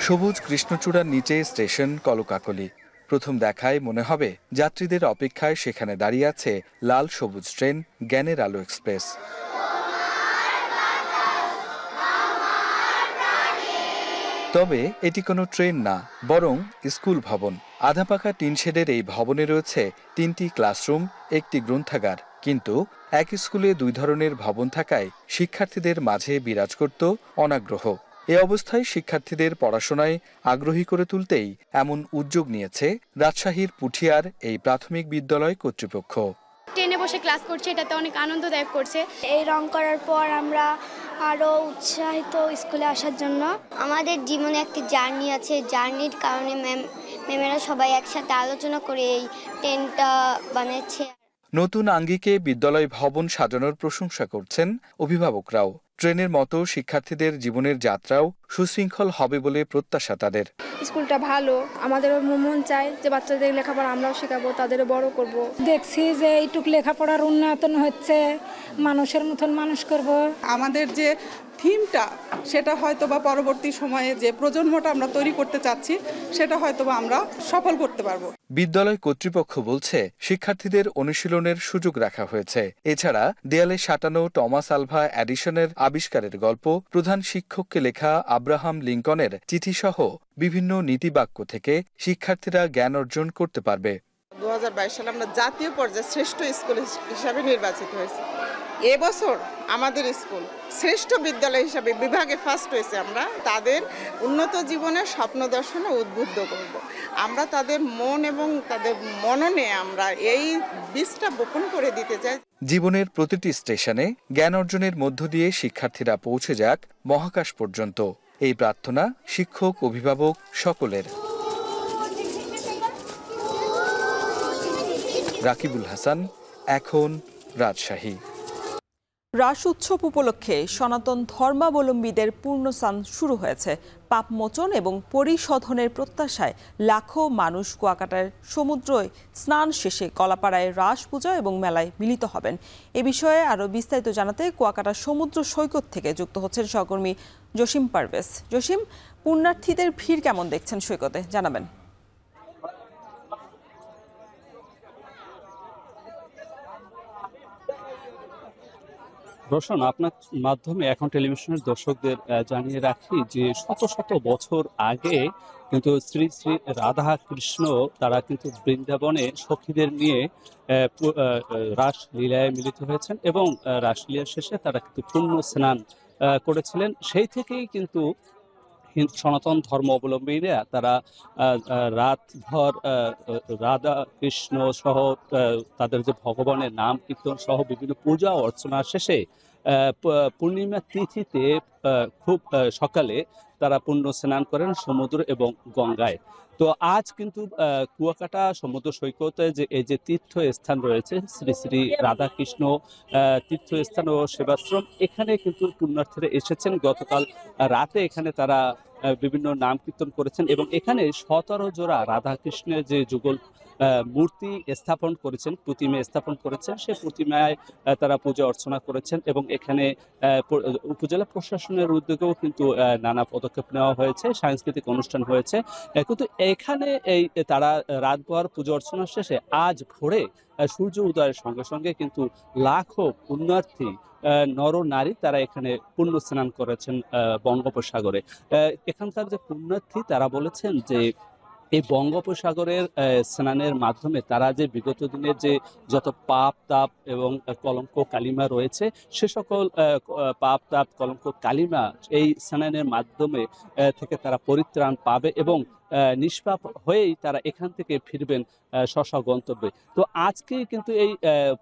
সবুজ কৃষ্ণচূড়ার নিচে স্টেশন কলকাকলি প্রথম দেখায় মনে হবে যাত্রীদের অপেক্ষায় সেখানে দাঁড়িয়ে আছে লাল সবুজ ট্রেন জ্ঞানের আলো এক্সপ্রেস তবে এটি কোনো ট্রেন না বরং স্কুল ভবন আধাপাকা টিনশেডের এই ভবনে রয়েছে তিনটি ক্লাসরুম একটি গ্রন্থাগার কিন্তু এক স্কুলে দুই ধরনের ভবন থাকায় শিক্ষার্থীদের মাঝে বিরাজ করত অনাগ্রহ এ অবস্থায় শিক্ষার্থীদের পড়াশোনায় আগ্রহী করে তুলতেই এমন উদ্যোগ নিয়েছে রাজশাহীর পুঠিয়ার এই প্রাথমিক বিদ্যালয় কর্তৃপক্ষ টেনে বসে ক্লাস করছে এটাতে অনেক আনন্দদায়ক করছে এই রং করার পর আমরা আরও উৎসাহিত স্কুলে আসার জন্য আমাদের জীবনে একটি জার্নি আছে জার্নির কারণে ম্যাম ম্যামেরা সবাই একসাথে আলোচনা করে এই টেনটা বানাচ্ছে নতুন আঙ্গিকে বিদ্যালয় ভবন সাজানোর প্রশংসা করছেন অভিভাবকরাও ট্রেনের মতো শিক্ষার্থীদের জীবনের যাত্রাও সুশৃঙ্খল হবে বলে প্রত্যাশা তাদের স্কুলটা ভালো আমাদেরও মন চায় যে বাচ্চাদের লেখাপড়া আমরাও শেখাবো তাদেরও বড় করব দেখছি যে এইটুক লেখাপড়ার উন্নয়ন হচ্ছে মানুষের মতন মানুষ করব আমাদের যে থিমটা সেটা হয়তো বা পরবর্তী সময়ে যে প্রজন্মটা আমরা তৈরি করতে চাচ্ছি সেটা হয়তো বা আমরা সফল করতে পারব বিদ্যালয় কর্তৃপক্ষ বলছে শিক্ষার্থীদের অনুশীলনের সুযোগ রাখা হয়েছে এছাড়া দেয়ালে সাটানো টমাস আলভা অ্যাডিশনের আবিষ্কারের গল্প প্রধান শিক্ষককে লেখা আব্রাহাম লিঙ্কনের চিঠিসহ বিভিন্ন নীতিবাক্য থেকে শিক্ষার্থীরা জ্ঞান অর্জন করতে পারবে দু সালে আমরা জাতীয় পর্যায়ে শ্রেষ্ঠ স্কুল হিসাবে নির্বাচিত হয়েছি এবছর আমাদের স্কুল শ্রেষ্ঠ বিদ্যালয় হিসাবে বিভাগে ফার্স্ট হয়েছে আমরা তাদের উন্নত জীবনের স্বপ্ন দর্শনে উদ্বুদ্ধ করব। আমরা তাদের মন এবং তাদের মননে আমরা এই বীজটা বপন করে দিতে চাই জীবনের প্রতিটি স্টেশনে জ্ঞান অর্জনের মধ্য দিয়ে শিক্ষার্থীরা পৌঁছে যাক মহাকাশ পর্যন্ত এই প্রার্থনা শিক্ষক অভিভাবক সকলের রাকিবুল হাসান এখন রাজশাহী রাস উৎসব উপলক্ষে সনাতন ধর্মাবলম্বীদের পূর্ণ স্থান শুরু হয়েছে পাপমোচন এবং পরিশোধনের প্রত্যাশায় লাখো মানুষ কুয়াকাটার সমুদ্রে স্নান শেষে কলাপাড়ায় রাস পূজা এবং মেলায় মিলিত হবেন এ বিষয়ে আরও বিস্তারিত জানাতে কুয়াকাটা সমুদ্র সৈকত থেকে যুক্ত হচ্ছেন সহকর্মী জসিম পারভেস জসিম পুণ্যার্থীদের ভিড় কেমন দেখছেন সৈকতে জানাবেন রোশন আপনার মাধ্যমে এখন টেলিভিশনের দর্শকদের জানিয়ে রাখি যে শত শত বছর আগে কিন্তু শ্রী শ্রী রাধা কৃষ্ণ তারা কিন্তু বৃন্দাবনে সখীদের নিয়ে রাসলীলায় মিলিত হয়েছেন এবং রাসলীলা শেষে তারা কিন্তু পূর্ণ স্নান করেছিলেন সেই থেকেই কিন্তু হিন্দু সনাতন ধর্মাবলম্বীরা তারা রাতভর রাধা কৃষ্ণ সহ তাদের যে ভগবানের নাম কীর্তন সহ বিভিন্ন পূজা অর্চনা শেষে পূর্ণিমা তিথিতে খুব সকালে তারা পুণ্য স্নান করেন সমুদ্র এবং গঙ্গায় তো আজ কিন্তু কুয়াকাটা সমুদ্র সৈকতে যে এই যে তীর্থস্থান রয়েছে শ্রী শ্রী রাধাকৃষ্ণ তীর্থস্থান ও সেবাশ্রম এখানে কিন্তু পুণ্যার্থীরা এসেছেন গতকাল রাতে এখানে তারা বিভিন্ন নাম কীর্তন করেছেন এবং এখানে সতেরো জোড়া রাধাকৃষ্ণের যে যুগল মূর্তি স্থাপন করেছেন প্রতিমা স্থাপন করেছেন সে প্রতিমায় তারা পূজা অর্চনা করেছেন এবং এখানে উপজেলা প্রশাসনের উদ্যোগেও কিন্তু নানা পদক্ষেপ নেওয়া হয়েছে সাংস্কৃতিক অনুষ্ঠান হয়েছে কিন্তু এখানে এই তারা রাতভর পুজো অর্চনা শেষে আজ ভোরে সূর্য উদয়ের সঙ্গে সঙ্গে কিন্তু লাখো পুণ্যার্থী নর নারী তারা এখানে পুণ্য স্নান করেছেন বঙ্গোপসাগরে এখানকার যে পুণ্যার্থী তারা বলেছেন যে এই বঙ্গোপসাগরের স্নানের মাধ্যমে তারা যে বিগত দিনের যে যত পাপ তাপ এবং কলঙ্ক কালিমা রয়েছে সে সকল পাপ তাপ কলঙ্ক কালিমা এই স্নানের মাধ্যমে থেকে তারা পরিত্রাণ পাবে এবং নিষ্পাপ হয়েই তারা এখান থেকে ফিরবেন শশা গন্তব্যে তো আজকে কিন্তু এই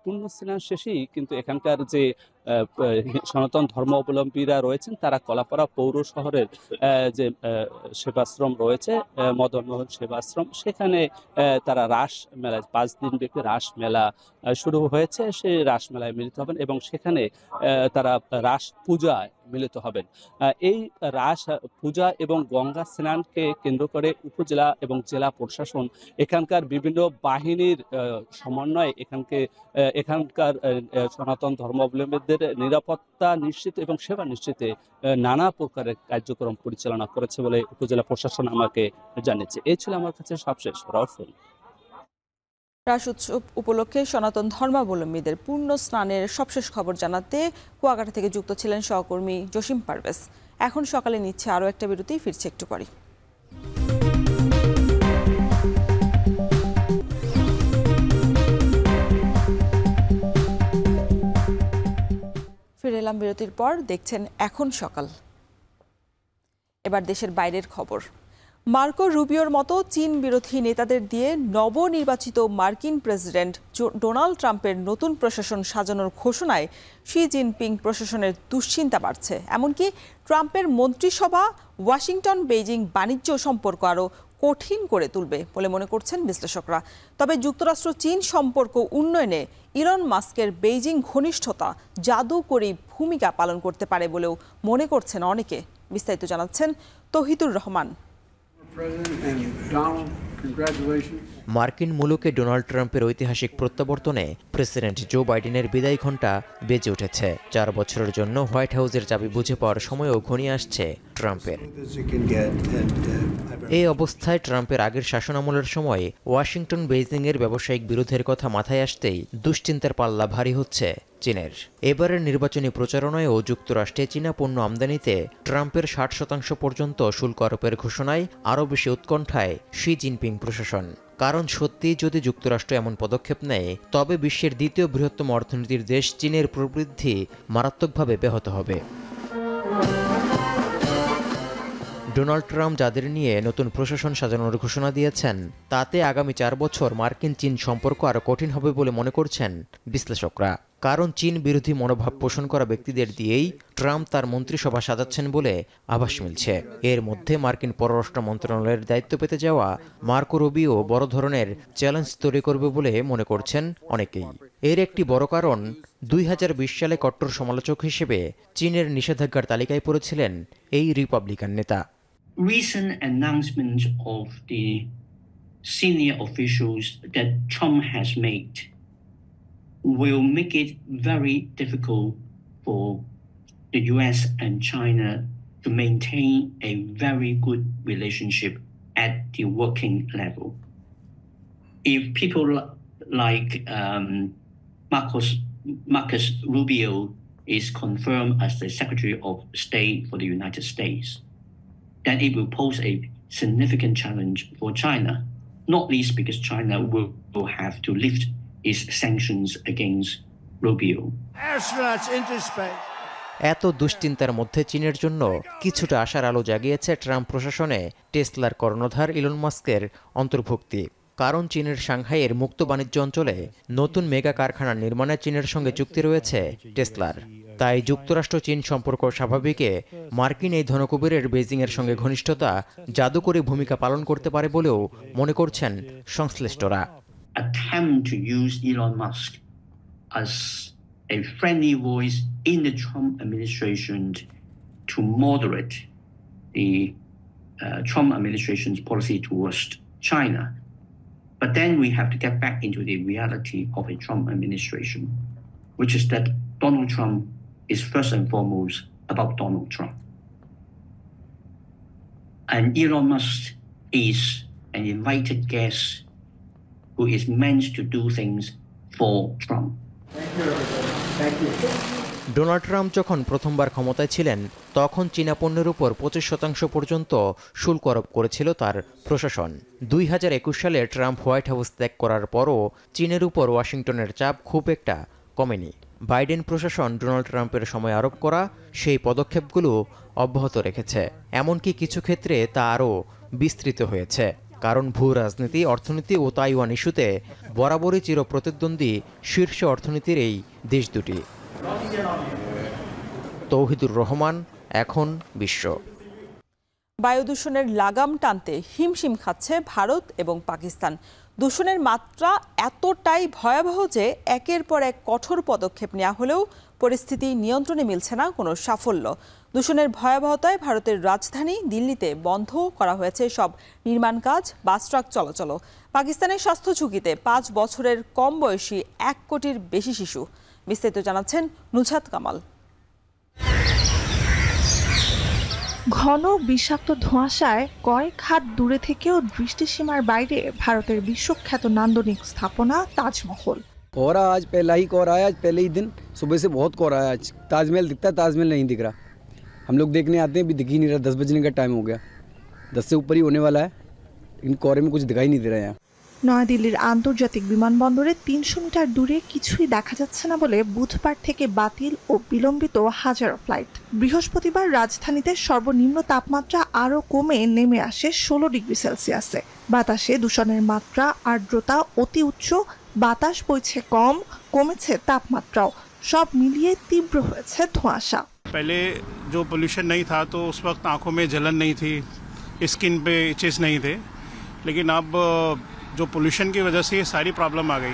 পূর্ণ স্নান শেষেই কিন্তু এখানকার যে সনাতন ধর্মাবলম্বীরা রয়েছেন তারা কলাপাড়া পৌর শহরের যে সেবাশ্রম রয়েছে মদনমোহন সেবাশ্রম সেখানে তারা রাস মেলা পাঁচ দিন ব্যাপী রাস মেলা শুরু হয়েছে সেই রাস মেলায় মিলিত হবেন এবং সেখানে তারা রাস পূজায় মিলিত হবেন এই রাস পূজা এবং গঙ্গা স্নানকে কেন্দ্র করে উপজেলা এবং জেলা প্রশাসন এখানকার বিভিন্ন বাহিনীর সমন্বয়ে এখানকে এখানকার সনাতন ধর্মাবলম্বীদের নিরাপত্তা নিশ্চিত এবং সেবা নিশ্চিতে নানা প্রকারের কার্যক্রম পরিচালনা করেছে বলে উপজেলা প্রশাসন আমাকে জানিয়েছে এই ছিল আমার কাছে সবশেষ রফুল রাস উৎসব উপলক্ষে সনাতন ধর্মাবলম্বীদের পূর্ণ স্নানের সবশেষ খবর জানাতে কুয়াকাটা থেকে যুক্ত ছিলেন সহকর্মী জসিম পারভেজ এখন সকালে নিচ্ছে আরও একটা বিরতি ফিরছে একটু পরে ফিরে এলাম বিরতির পর দেখছেন এখন সকাল এবার দেশের বাইরের খবর মার্কো রুবিওর মতো চীন বিরোধী নেতাদের দিয়ে নবনির্বাচিত মার্কিন প্রেসিডেন্ট ডোনাল্ড ট্রাম্পের নতুন প্রশাসন সাজানোর ঘোষণায় শি জিনপিং প্রশাসনের দুশ্চিন্তা বাড়ছে এমনকি ট্রাম্পের মন্ত্রিসভা ওয়াশিংটন বেইজিং বাণিজ্য সম্পর্ক আরও কঠিন করে তুলবে বলে মনে করছেন বিশ্লেষকরা তবে যুক্তরাষ্ট্র চীন সম্পর্ক উন্নয়নে ইরন মাস্কের বেইজিং ঘনিষ্ঠতা জাদু করেই ভূমিকা পালন করতে পারে বলেও মনে করছেন অনেকে বিস্তারিত জানাচ্ছেন Tohidur Rahman President and Donald, congratulations. মার্কিন মুলুকে ডোনাল্ড ট্রাম্পের ঐতিহাসিক প্রত্যাবর্তনে প্রেসিডেন্ট জো বাইডেনের বিদায় ঘণ্টা বেজে উঠেছে চার বছরের জন্য হোয়াইট হাউসের চাবি বুঝে পাওয়ার সময়ও ঘনিয়ে আসছে ট্রাম্পের এই অবস্থায় ট্রাম্পের আগের শাসনামলের সময় ওয়াশিংটন বেইজিংয়ের ব্যবসায়িক বিরোধের কথা মাথায় আসতেই দুশ্চিন্তার পাল্লা ভারী হচ্ছে চীনের এবারের নির্বাচনী প্রচারণায়ও যুক্তরাষ্ট্রে চীনা পণ্য আমদানিতে ট্রাম্পের ষাট শতাংশ পর্যন্ত শুল্ক আরোপের ঘোষণায় আরও বেশি উৎকণ্ঠায় শি জিনপিং প্রশাসন কারণ সত্যি যদি যুক্তরাষ্ট্র এমন পদক্ষেপ নেয় তবে বিশ্বের দ্বিতীয় বৃহত্তম অর্থনীতির দেশ চীনের প্রবৃদ্ধি মারাত্মকভাবে ব্যাহত হবে ডোনাল্ড ট্রাম্প যাদের নিয়ে নতুন প্রশাসন সাজানোর ঘোষণা দিয়েছেন তাতে আগামী চার বছর মার্কিন চীন সম্পর্ক আরও কঠিন হবে বলে মনে করছেন বিশ্লেষকরা কারণ চীন বিরোধী মনোভাব পোষণ করা ব্যক্তিদের দিয়েই ট্রাম্প তার মন্ত্রিসভা সাজাচ্ছেন বলে আভাস মিলছে এর মধ্যে মার্কিন পররাষ্ট্র মন্ত্রণালয়ের দায়িত্ব পেতে যাওয়া মার্কো রুবিও বড় ধরনের চ্যালেঞ্জ তৈরি করবে বলে মনে করছেন অনেকেই এর একটি বড় কারণ দুই সালে কট্টর সমালোচক হিসেবে চীনের নিষেধাজ্ঞার তালিকায় পড়েছিলেন এই রিপাবলিকান নেতা Recent senior officials that Trump has made will make it very difficult for the US and China to maintain a very good relationship at the working level. If people like um, Marcos, Marcus Rubio is confirmed as the Secretary of State for the United States, then it will pose a significant challenge for China, not least because China will, will have to lift is sanctions against Rubio. Astronauts into space. এত দুশ্চিন্তার মধ্যে চীনের জন্য কিছুটা আশার আলো জাগিয়েছে Trump প্রশাসনে টেসলার কর্ণধার ইলন মাস্কের অন্তর্ভুক্তি কারণ চীনের সাংহাইয়ের মুক্ত বাণিজ্য অঞ্চলে নতুন মেগা কারখানা নির্মাণে চীনের সঙ্গে চুক্তি রয়েছে টেসলার তাই যুক্তরাষ্ট্র চীন সম্পর্ক স্বাভাবিকে মার্কিন এই ধনকুবেরের বেজিংয়ের সঙ্গে ঘনিষ্ঠতা জাদুকরী ভূমিকা পালন করতে পারে বলেও মনে করছেন সংশ্লিষ্টরা attempt to use Elon Musk as a friendly voice in the Trump administration to moderate the uh, Trump administration's policy towards China. But then we have to get back into the reality of a Trump administration, which is that Donald Trump is first and foremost about Donald Trump. And Elon Musk is an invited guest who is meant to do things for Trump. Donald Trump যখন প্রথমবার ক্ষমতায় ছিলেন তখন চীনা পণ্যের উপর পঁচিশ শতাংশ পর্যন্ত শুল্ক আরোপ করেছিল তার প্রশাসন দুই হাজার একুশ সালে ট্রাম্প হোয়াইট হাউস ত্যাগ করার পরও চীনের উপর ওয়াশিংটনের চাপ খুব একটা কমেনি বাইডেন প্রশাসন ডোনাল্ড ট্রাম্পের সময় আরোপ করা সেই পদক্ষেপগুলো অব্যাহত রেখেছে এমনকি কিছু ক্ষেত্রে তা আরও বিস্তৃত হয়েছে কারণ ভূ রাজনীতি অর্থনীতি ও তাইওয়ান ইস্যুতে বরাবরই চিরপ্রতিদ্বন্দ্বী শীর্ষ অর্থনীতির এই দেশ দুটি তৌহিদুর রহমান এখন বিশ্ব বায়ু দূষণের লাগাম টানতে হিমশিম খাচ্ছে ভারত এবং পাকিস্তান দূষণের মাত্রা এতটাই ভয়াবহ যে একের পর এক কঠোর পদক্ষেপ নেওয়া হলেও পরিস্থিতি নিয়ন্ত্রণে মিলছে না কোনো সাফল্য দূষণের ভয়াবহতায় ভারতের রাজধানী দিল্লিতে বন্ধ করা হয়েছে সব নির্মাণ কাজ বাস ট্রাক চলাচল পাকিস্তানের স্বাস্থ্য ঝুঁকিতে পাঁচ বছরের কম বয়সী এক কোটির বেশি শিশু বিস্তারিত জানাচ্ছেন নুছাত কামাল ঘন বিষাক্ত ধোঁয়াশায় কয়েক হাত দূরে থেকেও দৃষ্টিসীমার বাইরে ভারতের বিশ্বখ্যাত নান্দনিক স্থাপনা তাজমহল हो আজ পেলাই पहला আজ পেলেই দিন आज पहले ही दिन सुबह তাজমহল बहुत कोहरा है हम लोग देखने आते हैं अभी दिख ही नहीं रहा दस बजने का टाइम हो गया दस से ऊपर ही होने वाला है लेकिन कोहरे में कुछ दिखाई नहीं दे रहा है নয়াদিল্লির আন্তর্জাতিক বিমানবন্দরে তিনশো মিটার দূরে কিছুই দেখা যাচ্ছে না বলে বুধবার থেকে বাতিল ও বিলম্বিত হাজারো ফ্লাইট বৃহস্পতিবার রাজধানীতে সর্বনিম্ন তাপমাত্রা আরও কমে নেমে আসে ষোলো ডিগ্রি সেলসিয়াসে বাতাসে দূষণের মাত্রা আর্দ্রতা অতি উচ্চ বাতাস বইছে কম কমেছে তাপমাত্রাও সব মিলিয়ে তীব্র হয়েছে ধোঁয়াশা পেলে যে পলিউশন নেই থা তো উস বক্ত আঁখো মে জলন নেই থি স্কিন পে ইচেস নেই থে লেকিন আব যে পলিউশন কি वजह সে সারি প্রবলেম আ গই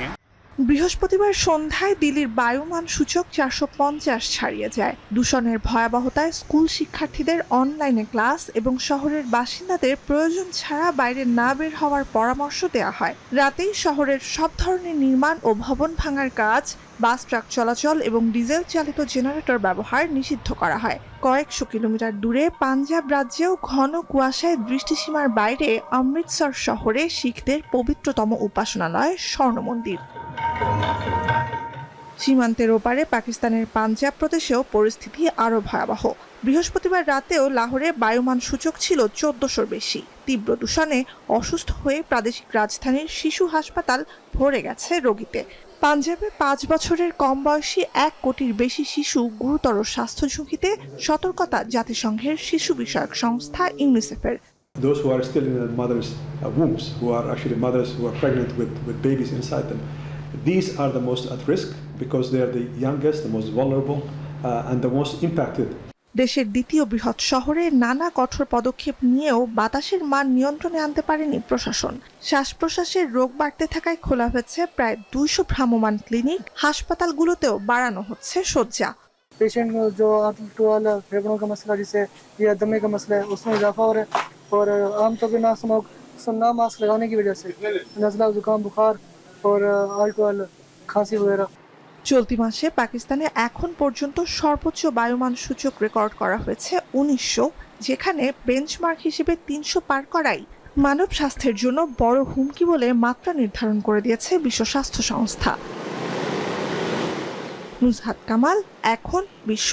বৃহস্পতিবার সন্ধ্যায় দিল্লির বায়ুমান সূচক চারশো পঞ্চাশ ছাড়িয়ে যায় দূষণের ভয়াবহতায় স্কুল শিক্ষার্থীদের অনলাইনে ক্লাস এবং শহরের বাসিন্দাদের প্রয়োজন ছাড়া বাইরে না বের হওয়ার পরামর্শ দেওয়া হয় রাতেই শহরের সব ধরনের নির্মাণ ও ভবন ভাঙার কাজ বাস ট্রাক চলাচল এবং ডিজেল চালিত জেনারেটর ব্যবহার নিষিদ্ধ করা হয় কয়েকশো কিলোমিটার দূরে পাঞ্জাব রাজ্যেও ঘন কুয়াশায় দৃষ্টিসীমার বাইরে অমৃতসর শহরে শিখদের পবিত্রতম উপাসনালয় স্বর্ণ মন্দির সীমান্তের ওপারে পাকিস্তানের পাঞ্জাব প্রদেশেও পরিস্থিতি আরও ভয়াবহ বৃহস্পতিবার রাতেও লাহোরে বায়ুমান সূচক ছিল চোদ্দশোর বেশি তীব্র দূষণে অসুস্থ হয়ে প্রাদেশিক রাজধানীর শিশু হাসপাতাল ভরে গেছে রোগীতে পাঞ্জাবে পাঁচ বছরের কম বয়সী এক কোটির বেশি শিশু গুরুতর স্বাস্থ্য ঝুঁকিতে সতর্কতা জাতিসংঘের শিশু বিষয়ক সংস্থা ইউনিসেফের Those who are still in their mother's wombs, who are actually mothers who are pregnant with, with babies inside them, these are the most at risk because they are the youngest, the most vulnerable, uh, and the most impacted দেশের দ্বিতীয় বৃহৎ শহরে নানা কঠোর পদক্ষেপ নিয়েও বাতাসের মান নিয়ন্ত্রণে আনতে পারেনি প্রশাসন শ্বাস প্রশ্বাসের রোগ বাড়তে থাকায় খোলা হয়েছে প্রায় দুইশো ভ্রাম্যমান ক্লিনিক হাসপাতালগুলোতেও বাড়ানো হচ্ছে শয্যা পেশেন্ট जो ट्वेल फेफड़ों का मसला जिसे या दमे का मसला है उसमें इजाफा हो रहा है और आमतौर पर ना स्मोक ना मास्क लगाने की वजह से नजला जुकाम बुखार और आल्टोल खांसी वगैरह চলতি মাসে পাকিস্তানে এখন পর্যন্ত সর্বোচ্চ বায়ুমান সূচক রেকর্ড করা হয়েছে উনিশশো যেখানে বেঞ্চমার্ক হিসেবে তিনশো পার করাই মানব স্বাস্থ্যের জন্য বড় হুমকি বলে মাত্রা নির্ধারণ করে দিয়েছে বিশ্ব স্বাস্থ্য সংস্থা নুজহাত কামাল এখন বিশ্ব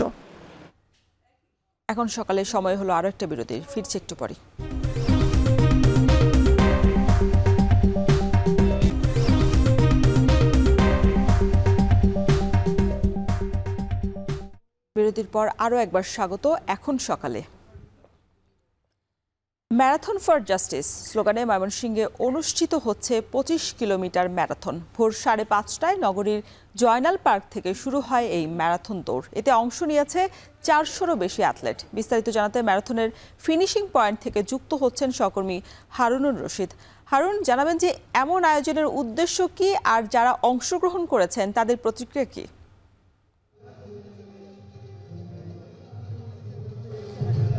এখন সকালে সময় হলো আরো একটা বিরতির ফিরছে একটু পরে বিরতির পর আরও একবার স্বাগত এখন সকালে ম্যারাথন ফর জাস্টিস স্লোগানে ময়মনসিংহে অনুষ্ঠিত হচ্ছে পঁচিশ কিলোমিটার ম্যারাথন ভোর সাড়ে পাঁচটায় নগরীর জয়নাল পার্ক থেকে শুরু হয় এই ম্যারাথন দৌড় এতে অংশ নিয়েছে চারশোরও বেশি অ্যাথলেট বিস্তারিত জানাতে ম্যারাথনের ফিনিশিং পয়েন্ট থেকে যুক্ত হচ্ছেন সহকর্মী হারুনুর রশিদ হারুন জানাবেন যে এমন আয়োজনের উদ্দেশ্য কি আর যারা অংশগ্রহণ করেছেন তাদের প্রতিক্রিয়া কী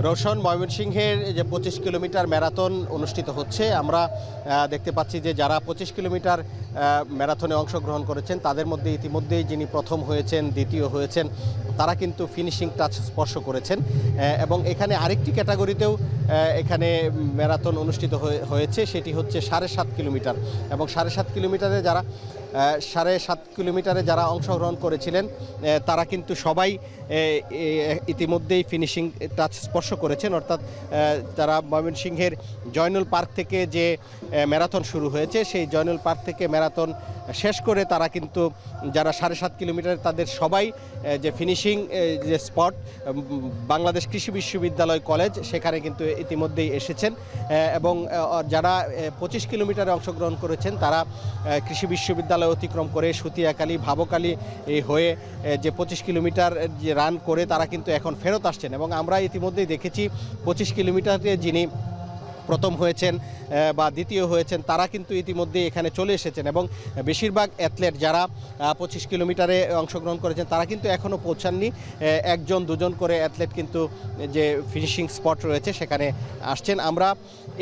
রোশন ময়মনসিংহের যে পঁচিশ কিলোমিটার ম্যারাথন অনুষ্ঠিত হচ্ছে আমরা দেখতে পাচ্ছি যে যারা পঁচিশ কিলোমিটার ম্যারাথনে অংশগ্রহণ করেছেন তাদের মধ্যে ইতিমধ্যেই যিনি প্রথম হয়েছেন দ্বিতীয় হয়েছেন তারা কিন্তু ফিনিশিং টাচ স্পর্শ করেছেন এবং এখানে আরেকটি ক্যাটাগরিতেও এখানে ম্যারাথন অনুষ্ঠিত হয়েছে সেটি হচ্ছে সাড়ে সাত কিলোমিটার এবং সাড়ে সাত কিলোমিটারে যারা সাড়ে সাত কিলোমিটারে যারা অংশগ্রহণ করেছিলেন তারা কিন্তু সবাই ইতিমধ্যেই ফিনিশিং টাচ স্পর্শ করেছেন অর্থাৎ তারা ময়মনসিংহের জয়নুল পার্ক থেকে যে ম্যারাথন শুরু হয়েছে সেই জয়নুল পার্ক থেকে ম্যারাথন শেষ করে তারা কিন্তু যারা সাড়ে সাত কিলোমিটার তাদের সবাই যে ফিনিশিং যে স্পট বাংলাদেশ কৃষি বিশ্ববিদ্যালয় কলেজ সেখানে কিন্তু ইতিমধ্যেই এসেছেন এবং যারা পঁচিশ কিলোমিটারে অংশগ্রহণ করেছেন তারা কৃষি বিশ্ববিদ্যালয় হিমালয় অতিক্রম করে সুতিয়াকালী ভাবকালী হয়ে যে পঁচিশ কিলোমিটার যে রান করে তারা কিন্তু এখন ফেরত আসছেন এবং আমরা ইতিমধ্যেই দেখেছি পঁচিশ কিলোমিটারে যিনি প্রথম হয়েছেন বা দ্বিতীয় হয়েছেন তারা কিন্তু ইতিমধ্যে এখানে চলে এসেছেন এবং বেশিরভাগ অ্যাথলেট যারা পঁচিশ কিলোমিটারে অংশগ্রহণ করেছেন তারা কিন্তু এখনও পৌঁছাননি একজন দুজন করে অ্যাথলেট কিন্তু যে ফিনিশিং স্পট রয়েছে সেখানে আসছেন আমরা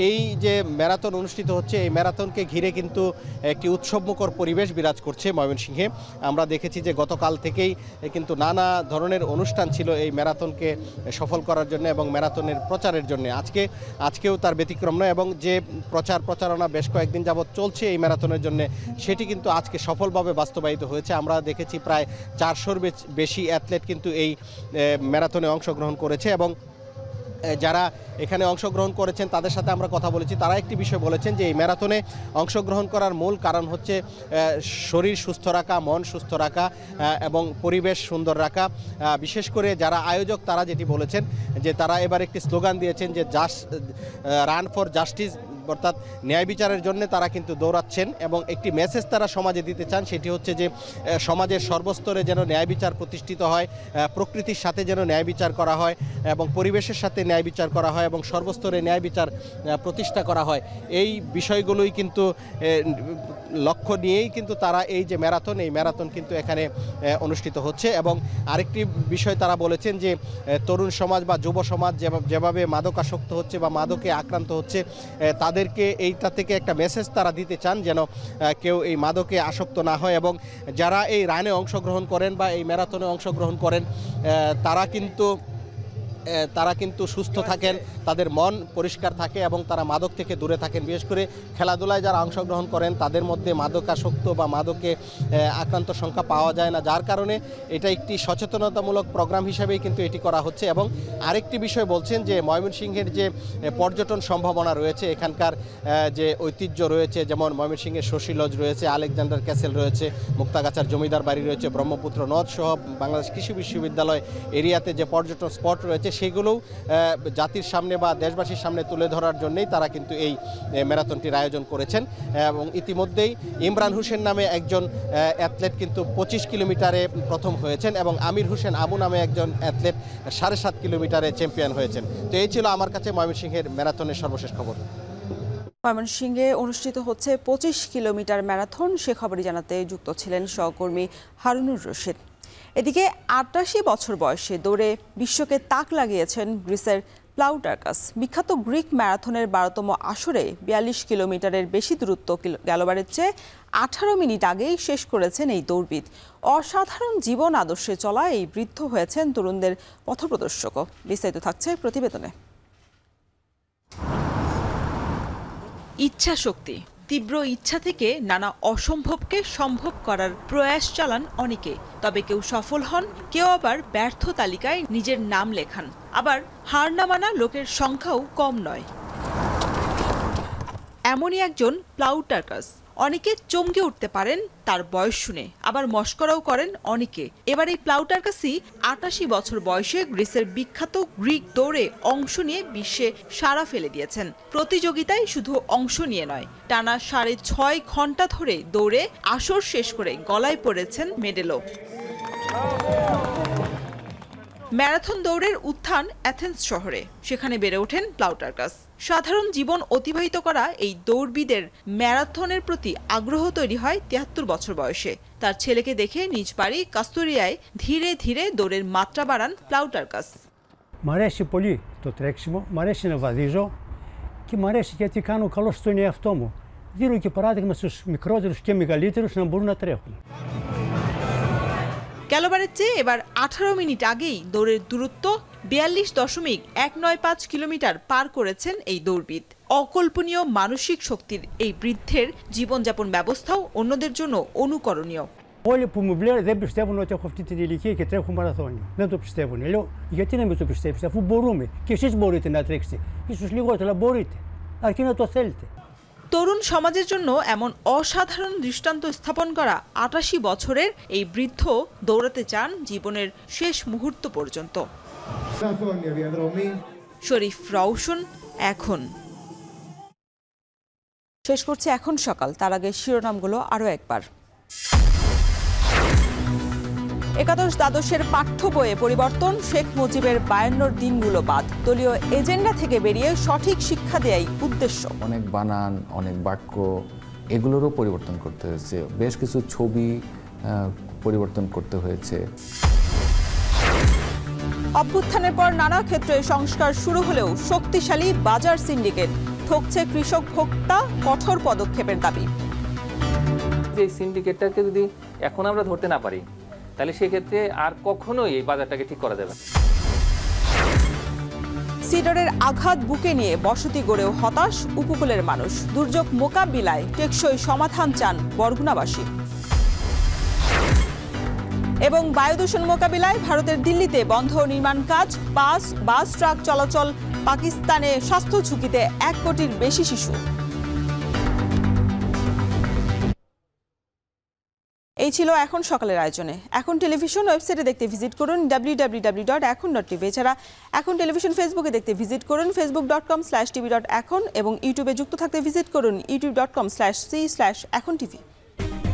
এই যে ম্যারাথন অনুষ্ঠিত হচ্ছে এই ম্যারাথনকে ঘিরে কিন্তু একটি উৎসবমুখর পরিবেশ বিরাজ করছে ময়মনসিংহে আমরা দেখেছি যে গতকাল থেকেই কিন্তু নানা ধরনের অনুষ্ঠান ছিল এই ম্যারাথনকে সফল করার জন্য এবং ম্যারাথনের প্রচারের জন্য আজকে আজকেও তার ব্যতিক্রম ব্যতিক্রম নয় এবং যে প্রচার প্রচারণা বেশ কয়েকদিন যাবৎ চলছে এই ম্যারাথনের জন্য সেটি কিন্তু আজকে সফলভাবে বাস্তবায়িত হয়েছে আমরা দেখেছি প্রায় চারশোর বেশি অ্যাথলেট কিন্তু এই ম্যারাথনে অংশগ্রহণ করেছে এবং যারা এখানে অংশগ্রহণ করেছেন তাদের সাথে আমরা কথা বলেছি তারা একটি বিষয় বলেছেন যে এই ম্যারাথনে অংশগ্রহণ করার মূল কারণ হচ্ছে শরীর সুস্থ রাখা মন সুস্থ রাখা এবং পরিবেশ সুন্দর রাখা বিশেষ করে যারা আয়োজক তারা যেটি বলেছেন যে তারা এবার একটি স্লোগান দিয়েছেন যে জাস রান ফর জাস্টিস অর্থাৎ ন্যায় বিচারের জন্য তারা কিন্তু দৌড়াচ্ছেন এবং একটি মেসেজ তারা সমাজে দিতে চান সেটি হচ্ছে যে সমাজের সর্বস্তরে যেন ন্যায় বিচার প্রতিষ্ঠিত হয় প্রকৃতির সাথে যেন ন্যায় বিচার করা হয় এবং পরিবেশের সাথে ন্যায় বিচার করা হয় এবং সর্বস্তরে ন্যায় বিচার প্রতিষ্ঠা করা হয় এই বিষয়গুলোই কিন্তু লক্ষ্য নিয়েই কিন্তু তারা এই যে ম্যারাথন এই ম্যারাথন কিন্তু এখানে অনুষ্ঠিত হচ্ছে এবং আরেকটি বিষয় তারা বলেছেন যে তরুণ সমাজ বা যুব সমাজ যেভাবে মাদকাসক্ত হচ্ছে বা মাদকে আক্রান্ত হচ্ছে তাদের তাদেরকে এইটা থেকে একটা মেসেজ তারা দিতে চান যেন কেউ এই মাদকে আসক্ত না হয় এবং যারা এই রানে অংশগ্রহণ করেন বা এই ম্যারাথনে অংশগ্রহণ করেন তারা কিন্তু তারা কিন্তু সুস্থ থাকেন তাদের মন পরিষ্কার থাকে এবং তারা মাদক থেকে দূরে থাকেন বিশেষ করে খেলাধুলায় যারা অংশগ্রহণ করেন তাদের মধ্যে মাদকাসক্ত বা মাদকে আক্রান্ত সংখ্যা পাওয়া যায় না যার কারণে এটা একটি সচেতনতামূলক প্রোগ্রাম হিসেবেই কিন্তু এটি করা হচ্ছে এবং আরেকটি বিষয় বলছেন যে ময়মনসিংহের যে পর্যটন সম্ভাবনা রয়েছে এখানকার যে ঐতিহ্য রয়েছে যেমন ময়মনসিংহের শশী লজ রয়েছে আলেকজান্ডার ক্যাসেল রয়েছে মুক্তাগাছার জমিদার বাড়ি রয়েছে ব্রহ্মপুত্র নদ সহ বাংলাদেশ কৃষি বিশ্ববিদ্যালয় এরিয়াতে যে পর্যটন স্পট রয়েছে সেগুলোও জাতির সামনে বা দেশবাসীর সামনে তুলে ধরার জন্যই তারা কিন্তু এই ম্যারাথনটির আয়োজন করেছেন এবং ইতিমধ্যেই ইমরান হোসেন নামে একজন অ্যাথলেট কিন্তু পঁচিশ কিলোমিটারে প্রথম হয়েছেন এবং আমির হোসেন আবু নামে একজন অ্যাথলেট সাড়ে সাত কিলোমিটারে চ্যাম্পিয়ন হয়েছেন তো এই ছিল আমার কাছে ময়মনসিংহের ম্যারাথনের সর্বশেষ খবর ময়মনসিংহে অনুষ্ঠিত হচ্ছে পঁচিশ কিলোমিটার ম্যারাথন সে খবরই জানাতে যুক্ত ছিলেন সহকর্মী হারুনুর রশিদ এদিকে আটাশি বছর বয়সে দৌড়ে বিশ্বকে তাক লাগিয়েছেন গ্রিসের প্লাউটার্কাস বিখ্যাত গ্রিক ম্যারাথনের বারোতম আসরে বিয়াল্লিশ কিলোমিটারের বেশি দূরত্ব গেলবারের চেয়ে আঠারো মিনিট আগেই শেষ করেছেন এই দৌড়বিদ অসাধারণ জীবন আদর্শে চলা এই বৃদ্ধ হয়েছেন তরুণদের পথপ্রদর্শকও বিস্তারিত থাকছে প্রতিবেদনে ইচ্ছা শক্তি তীব্র ইচ্ছা থেকে নানা অসম্ভবকে সম্ভব করার প্রয়াস চালান অনেকে তবে কেউ সফল হন কেউ আবার ব্যর্থ তালিকায় নিজের নাম লেখান আবার হার না মানা লোকের সংখ্যাও কম নয় এমনই একজন প্লাউটার্কাস অনেকে চমকে উঠতে পারেন তার বয়স শুনে আবার মস্করাও করেন অনেকে এবার এই প্লাউটার প্লাউটারকাসি আটাশি বছর বয়সে গ্রিসের বিখ্যাত গ্রিক দৌড়ে অংশ নিয়ে বিশ্বে সাড়া ফেলে দিয়েছেন প্রতিযোগিতায় শুধু অংশ নিয়ে নয় টানা সাড়ে ছয় ঘন্টা ধরে দৌড়ে আসর শেষ করে গলায় পড়েছেন মেডেলও ম্যারাথন দৌড়ের উত্থান অ্যাথেন্স শহরে সেখানে বেড়ে ওঠেন প্লাউটারকাস সাধারণ জীবন অতিবাহিত করা এই দৌড়বিদের ম্যারাথনের প্রতি আগ্রহ তৈরি হয় তিয়াত্তর বছর বয়সে তার ছেলেকে দেখে নিজ বাড়ি কাস্তুরিয়ায় ধীরে ধীরে দৌড়ের মাত্রা বাড়ান প্লাউটারকাস Мареше поли, то трексимо, мареше на вадижо, ки мареше ќе ти кану кало што не е автомо. Дирујќи парадигма с микродирус গেলবারের চেয়ে এবার আঠারো মিনিট আগেই দৌড়ের দূরত্ব বিয়াল্লিশ দশমিক এক নয় পাঁচ কিলোমিটার পার করেছেন এই দৌড়বিদ অকল্পনীয় মানসিক শক্তির এই বৃদ্ধের জীবনযাপন ব্যবস্থাও অন্যদের জন্য অনুকরণীয় Όλοι που μου βλέπουν δεν πιστεύουν ότι έχω αυτή την ηλικία και τρέχουν μαραθώνιο. Δεν το πιστεύουν. Λέω, γιατί να μην το πιστέψετε, αφού μπορούμε. Και εσεί μπορείτε να τρέξετε. σω λιγότερο, αλλά μπορείτε. Αρκεί να το θέλετε. তরুণ সমাজের জন্য এমন অসাধারণ দৃষ্টান্ত স্থাপন করা আটাশি বছরের এই বৃদ্ধ দৌড়াতে চান জীবনের শেষ মুহূর্ত পর্যন্ত শরীফ রওশন এখন শেষ করছে এখন সকাল তার আগে শিরোনামগুলো আরও একবার একাদশ দ্বাদশের পাঠ্য বইয়ে পরিবর্তন শেখ মুজিবের বায়ান্নর দিনগুলো বাদ দলীয় এজেন্ডা থেকে বেরিয়ে সঠিক শিক্ষা দেয়াই উদ্দেশ্য অনেক বানান অনেক বাক্য এগুলোরও পরিবর্তন করতে হয়েছে বেশ কিছু ছবি পরিবর্তন করতে হয়েছে অভ্যুত্থানের পর নানা ক্ষেত্রে সংস্কার শুরু হলেও শক্তিশালী বাজার সিন্ডিকেট ঠকছে কৃষক ভোক্তা কঠোর পদক্ষেপের দাবি যে সিন্ডিকেটটাকে যদি এখন আমরা ধরতে না পারি তাহলে সেক্ষেত্রে আর কখনোই এই বাজারটাকে ঠিক করা যাবে সিডরের আঘাত বুকে নিয়ে বসতি গড়েও হতাশ উপকূলের মানুষ দুর্যোগ মোকাবিলায় টেকসই সমাধান চান বরগুনাবাসী এবং বায়ু দূষণ মোকাবিলায় ভারতের দিল্লিতে বন্ধ নির্মাণ কাজ বাস বাস ট্রাক চলাচল পাকিস্তানে স্বাস্থ্য ঝুঁকিতে এক কোটির বেশি শিশু এই ছিল এখন সকালের আয়োজনে এখন টেলিভিশন ওয়েবসাইটে দেখতে ভিজিট করুন W W W dot Ekhon dot TV এছাড়া এখন টেলিভিশন ফেসবুকে দেখতে ভিজিট করুন Facebook dot com slash TV dot Ekhon এবং ইউটিউবে যুক্ত থাকতে ভিজিট করুন YouTube dot com slash C slash Ekhon TV